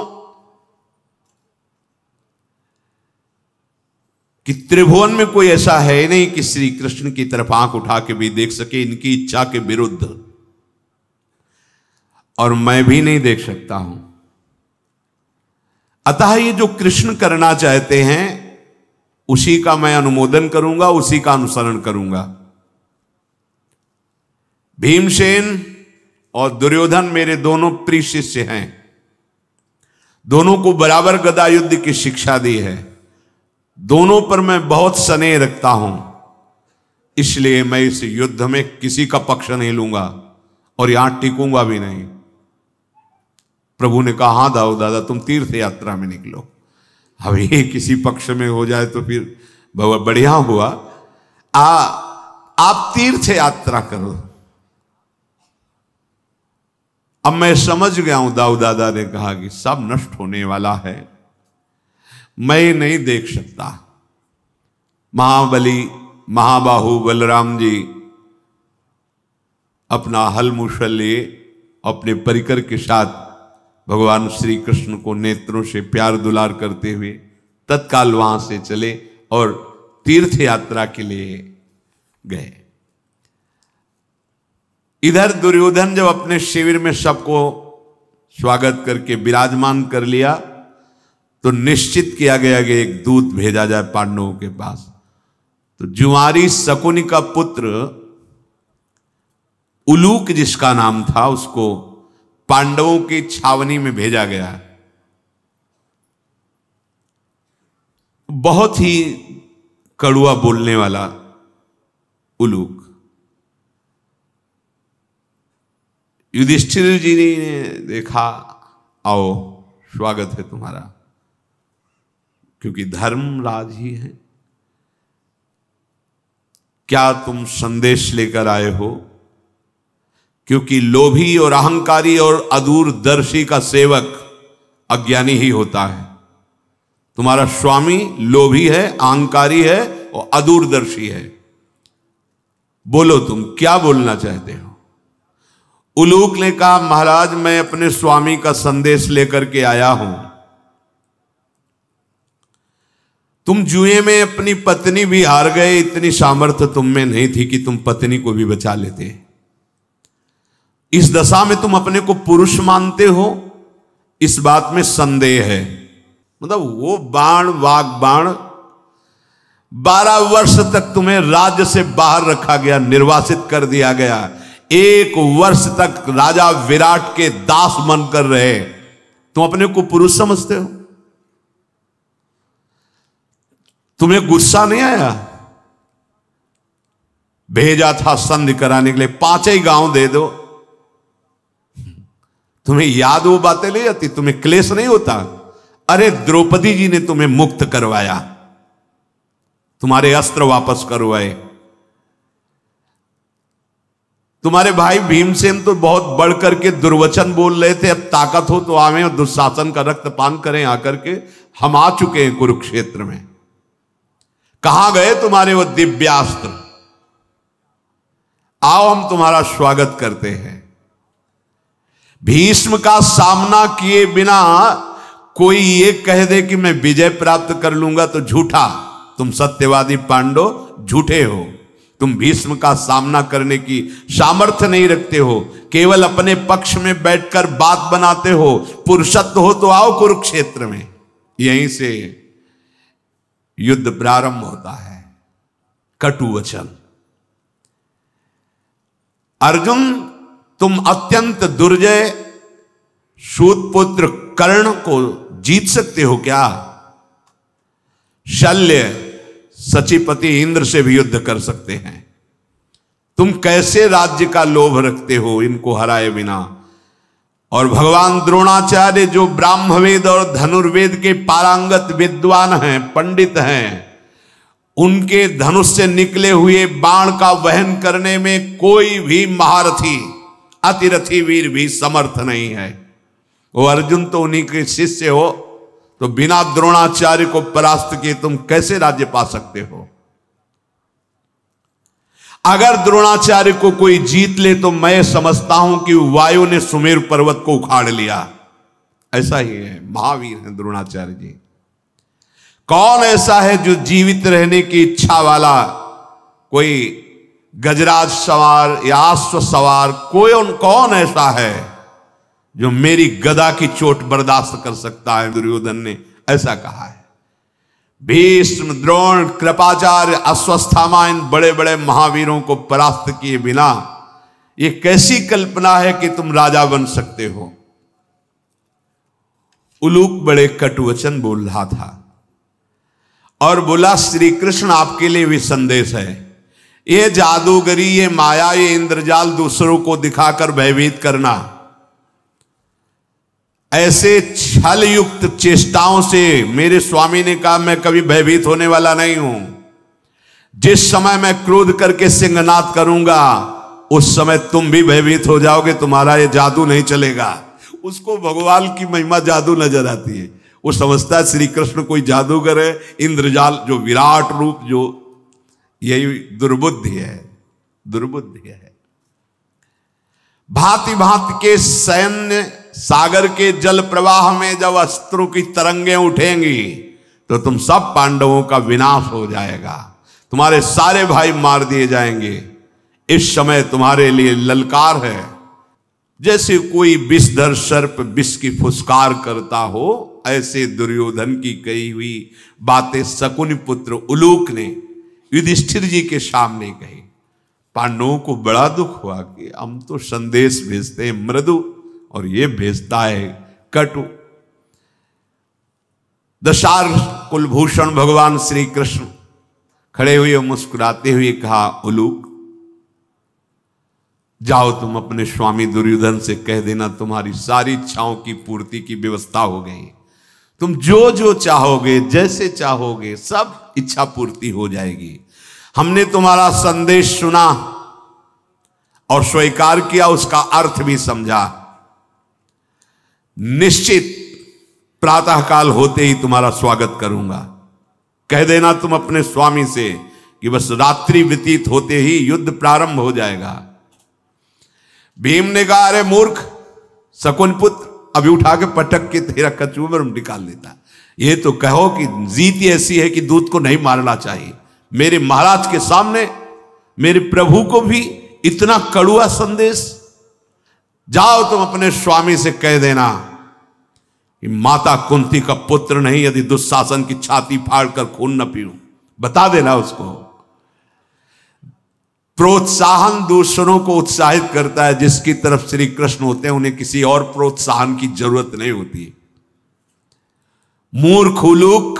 कि त्रिभुवन में कोई ऐसा है नहीं कि श्री कृष्ण की तरफ आंख उठा के भी देख सके इनकी इच्छा के विरुद्ध और मैं भी नहीं देख सकता हूं अतः ये जो कृष्ण करना चाहते हैं उसी का मैं अनुमोदन करूंगा उसी का अनुसरण करूंगा भीमसेन और दुर्योधन मेरे दोनों प्रिय शिष्य हैं दोनों को बराबर गदा युद्ध की शिक्षा दी है दोनों पर मैं बहुत स्नेह रखता हूं इसलिए मैं इस युद्ध में किसी का पक्ष नहीं लूंगा और यहां टिकूंगा भी नहीं प्रभु ने कहा हाँ दाऊ दादा तुम तीर्थ यात्रा में निकलो अब ये किसी पक्ष में हो जाए तो फिर बढ़िया हुआ आ आप तीर्थ यात्रा करो अब मैं समझ गया हूं दाऊ दादा ने कहा कि सब नष्ट होने वाला है मैं नहीं देख सकता महाबली महाबाहु बलराम जी अपना हल मूसल लिए अपने परिकर के साथ भगवान श्री कृष्ण को नेत्रों से प्यार दुलार करते हुए तत्काल वहां से चले और तीर्थ यात्रा के लिए गए इधर दुर्योधन जब अपने शिविर में सबको स्वागत करके विराजमान कर लिया तो निश्चित किया गया कि एक दूत भेजा जाए पांडवों के पास तो जुआरी शकुनि का पुत्र उलूक जिसका नाम था उसको पांडवों की छावनी में भेजा गया बहुत ही कड़ुआ बोलने वाला उलूक युधिष्ठिर जी ने देखा आओ स्वागत है तुम्हारा क्योंकि धर्म राज ही है क्या तुम संदेश लेकर आए हो क्योंकि लोभी और अहंकारी और अदूरदर्शी का सेवक अज्ञानी ही होता है तुम्हारा स्वामी लोभी है अहंकारी है और अदूरदर्शी है बोलो तुम क्या बोलना चाहते हो उलूक ने कहा महाराज मैं अपने स्वामी का संदेश लेकर के आया हूं तुम जुए में अपनी पत्नी भी हार गए इतनी सामर्थ्य तुम में नहीं थी कि तुम पत्नी को भी बचा लेते इस दशा में तुम अपने को पुरुष मानते हो इस बात में संदेह है मतलब वो बाण वाग बाण बारह वर्ष तक तुम्हें राज्य से बाहर रखा गया निर्वासित कर दिया गया एक वर्ष तक राजा विराट के दास मन कर रहे तुम अपने को पुरुष समझते हो तुम्हें गुस्सा नहीं आया भेजा था संधि कराने के लिए पांच ही गांव दे दो तुम्हें याद वो बातें ले जाती तुम्हें क्लेश नहीं होता अरे द्रौपदी जी ने तुम्हें मुक्त करवाया तुम्हारे अस्त्र वापस करवाए तुम्हारे भाई भीमसेन तो बहुत बढ़ करके दुर्वचन बोल रहे थे अब ताकत हो तो आवे और दुशासन का रक्तपान करें आकर के हम आ चुके हैं कुरुक्षेत्र में कहा गए तुम्हारे वो दिव्यास्त्र आओ हम तुम्हारा स्वागत करते हैं भीष्म का सामना किए बिना कोई ये कह दे कि मैं विजय प्राप्त कर लूंगा तो झूठा तुम सत्यवादी पांडो झूठे हो तुम भीष्म का सामना करने की सामर्थ्य नहीं रखते हो केवल अपने पक्ष में बैठकर बात बनाते हो पुरुषत्व हो तो आओ कुरुक्षेत्र में यहीं से युद्ध प्रारंभ होता है कटु वचन अर्जुन तुम अत्यंत दुर्जय शूतपुत्र पुत्र कर्ण को जीत सकते हो क्या शल्य सचिपति इंद्र से भी युद्ध कर सकते हैं तुम कैसे राज्य का लोभ रखते हो इनको हराए बिना और भगवान द्रोणाचार्य जो ब्राह्मवेद और धनुर्वेद के पारंगत विद्वान हैं पंडित हैं उनके धनुष से निकले हुए बाण का वहन करने में कोई भी महारथी अतिरथी वीर भी समर्थ नहीं है वो अर्जुन तो उन्हीं के शिष्य हो तो बिना द्रोणाचार्य को परास्त किए तुम कैसे राज्य पा सकते हो अगर द्रोणाचार्य को कोई जीत ले तो मैं समझता हूं कि वायु ने सुमेर पर्वत को उखाड़ लिया ऐसा ही है महावीर है द्रोणाचार्य जी कौन ऐसा है जो जीवित रहने की इच्छा वाला कोई गजराज सवार या अश्व सवार कोई कौन ऐसा है जो मेरी गदा की चोट बर्दाश्त कर सकता है दुर्योधन ने ऐसा कहा है भीष्म द्रोण कृपाचार्य अस्वस्थामा इन बड़े बड़े महावीरों को परास्त किए बिना यह कैसी कल्पना है कि तुम राजा बन सकते हो उलूक बड़े कटुवचन बोल रहा था और बोला श्री कृष्ण आपके लिए भी संदेश है ये जादूगरी ये माया ये इंद्रजाल दूसरों को दिखाकर भयभीत करना ऐसे छल युक्त चेष्टाओं से मेरे स्वामी ने कहा मैं कभी भयभीत होने वाला नहीं हूं जिस समय मैं क्रोध करके सिंहनाथ करूंगा उस समय तुम भी भयभीत हो जाओगे तुम्हारा ये जादू नहीं चलेगा उसको भगवान की महिमा जादू नजर आती है वो समझता है श्री कृष्ण कोई जादूगर है इंद्रजाल जो विराट रूप जो यही दुर्बुद्धि है दुर्बुद्धि है भांति भांति के सैन्य सागर के जल प्रवाह में जब अस्त्रों की तरंगे उठेंगी तो तुम सब पांडवों का विनाश हो जाएगा तुम्हारे सारे भाई मार दिए जाएंगे इस समय तुम्हारे लिए ललकार है जैसे कोई विषधर सर्प विष की फुसकार करता हो ऐसे दुर्योधन की कही हुई बातें शकुन पुत्र उलूक ने युधिष्ठिर जी के सामने कही पांडवों को बड़ा दुख हुआ कि हम तो संदेश भेजते हैं मृदु और ये भेजता है कटु दशार कुलभूषण भगवान श्री कृष्ण खड़े हुए मुस्कुराते हुए कहा उलूक जाओ तुम अपने स्वामी दुर्योधन से कह देना तुम्हारी सारी इच्छाओं की पूर्ति की व्यवस्था हो गई तुम जो जो चाहोगे जैसे चाहोगे सब इच्छा पूर्ति हो जाएगी हमने तुम्हारा संदेश सुना और स्वीकार किया उसका अर्थ भी समझा निश्चित प्रातःकाल होते ही तुम्हारा स्वागत करूंगा कह देना तुम अपने स्वामी से कि बस रात्रि व्यतीत होते ही युद्ध प्रारंभ हो जाएगा भीम ने कहा अरे मूर्ख शकुन पुत्र अभी उठा के पटक के तेरा कचूमर निकाल देता ये तो कहो कि जीत ऐसी है कि दूत को नहीं मारना चाहिए मेरे महाराज के सामने मेरे प्रभु को भी इतना कड़ुआ संदेश जाओ तुम अपने स्वामी से कह देना कि माता कुंती का पुत्र नहीं यदि दुशासन की छाती फाड़ कर खून न पीऊं बता देना उसको प्रोत्साहन दूसरों को उत्साहित करता है जिसकी तरफ श्री कृष्ण होते हैं उन्हें किसी और प्रोत्साहन की जरूरत नहीं होती उलूक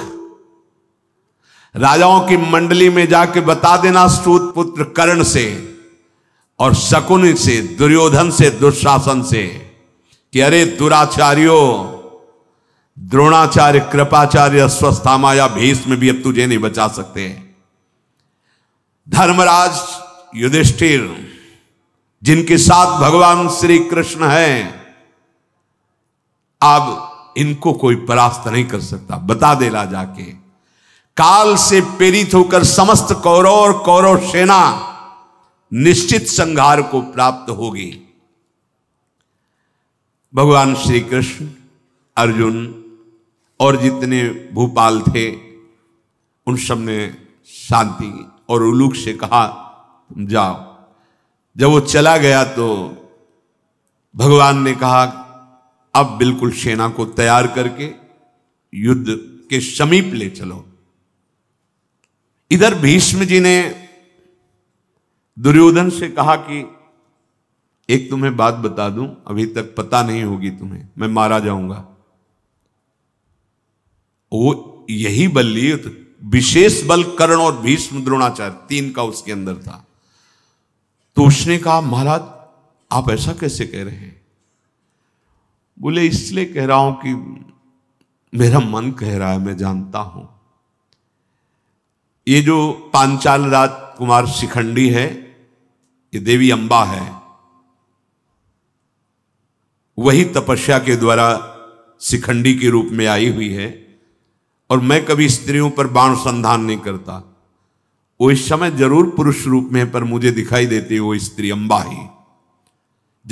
राजाओं की मंडली में जाके बता देना सूत पुत्र कर्ण से और शकुन से दुर्योधन से दुशासन से कि अरे दुराचार्यो द्रोणाचार्य कृपाचार्य माया या भीष्म भी अब तुझे नहीं बचा सकते धर्मराज युधिष्ठिर जिनके साथ भगवान श्री कृष्ण है अब इनको कोई परास्त नहीं कर सकता बता दे ला जाके काल से प्रेरित होकर समस्त कौरव और कौरव सेना निश्चित संहार को प्राप्त होगी भगवान श्री कृष्ण अर्जुन और जितने भूपाल थे उन सब ने शांति और उलूक से कहा तुम जाओ जब वो चला गया तो भगवान ने कहा अब बिल्कुल सेना को तैयार करके युद्ध के समीप ले चलो इधर भीष्म जी ने दुर्योधन से कहा कि एक तुम्हें बात बता दूं अभी तक पता नहीं होगी तुम्हें मैं मारा जाऊंगा वो यही बल लिए विशेष बल कर्ण और भीष्म द्रोणाचार्य तीन का उसके अंदर था तो उसने कहा महाराज आप ऐसा कैसे कह रहे हैं बोले इसलिए कह रहा हूं कि मेरा मन कह रहा है मैं जानता हूं ये जो पांचाल राज कुमार शिखंडी है ये देवी अंबा है वही तपस्या के द्वारा शिखंडी के रूप में आई हुई है और मैं कभी स्त्रियों पर बाण संधान नहीं करता वो इस समय जरूर पुरुष रूप में है पर मुझे दिखाई देती है वो स्त्री अंबा ही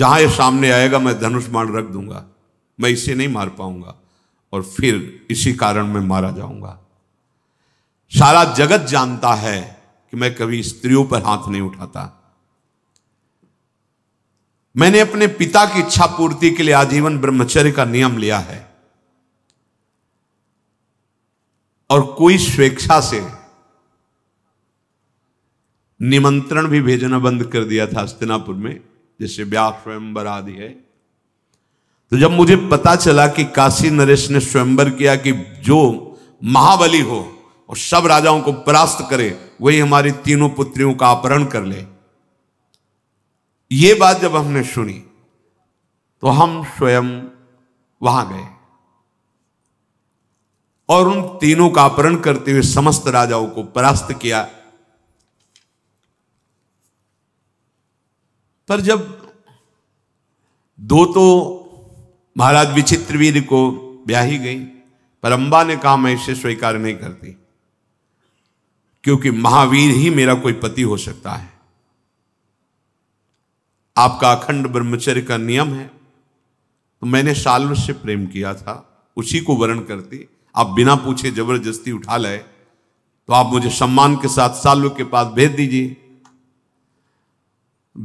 जहां ये सामने आएगा मैं धनुष बाण रख दूंगा मैं इसे नहीं मार पाऊंगा और फिर इसी कारण मैं मारा जाऊंगा सारा जगत जानता है कि मैं कभी स्त्रियों पर हाथ नहीं उठाता मैंने अपने पिता की इच्छा पूर्ति के लिए आजीवन ब्रह्मचर्य का नियम लिया है और कोई स्वेच्छा से निमंत्रण भी भेजना बंद कर दिया था हस्तिनापुर में जैसे ब्याह स्वयंवर आदि है तो जब मुझे पता चला कि काशी नरेश ने स्वयंवर किया कि जो महाबली हो और सब राजाओं को परास्त करे वही हमारी तीनों पुत्रियों का अपहरण कर ले ये बात जब हमने सुनी तो हम स्वयं वहां गए और उन तीनों का अपहरण करते हुए समस्त राजाओं को परास्त किया पर जब दो तो महाराज विचित्रवीर को ब्याही गई पर अंबा ने कहा मैं इसे स्वीकार नहीं करती क्योंकि महावीर ही मेरा कोई पति हो सकता है आपका अखंड ब्रह्मचर्य का नियम है तो मैंने शाल्व से प्रेम किया था उसी को वर्ण करती आप बिना पूछे जबरदस्ती उठा लाए तो आप मुझे सम्मान के साथ शाल्व के पास भेज दीजिए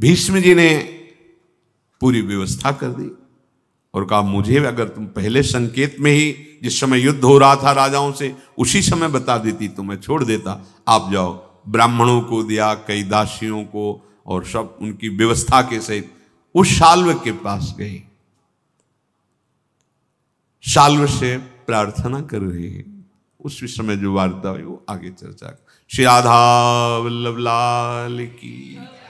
भीष्म जी ने पूरी व्यवस्था कर दी और कहा मुझे अगर तुम पहले संकेत में ही जिस समय युद्ध हो रहा था राजाओं से उसी समय बता देती तो मैं छोड़ देता आप जाओ ब्राह्मणों को दिया कई दासियों को और सब उनकी व्यवस्था के सहित उस शाल्व के पास गए शाल्व से प्रार्थना कर रहे हैं उस विषय में जो वार्ता हुई वो आगे चर्चा श्री राधा वल्लभ लाल की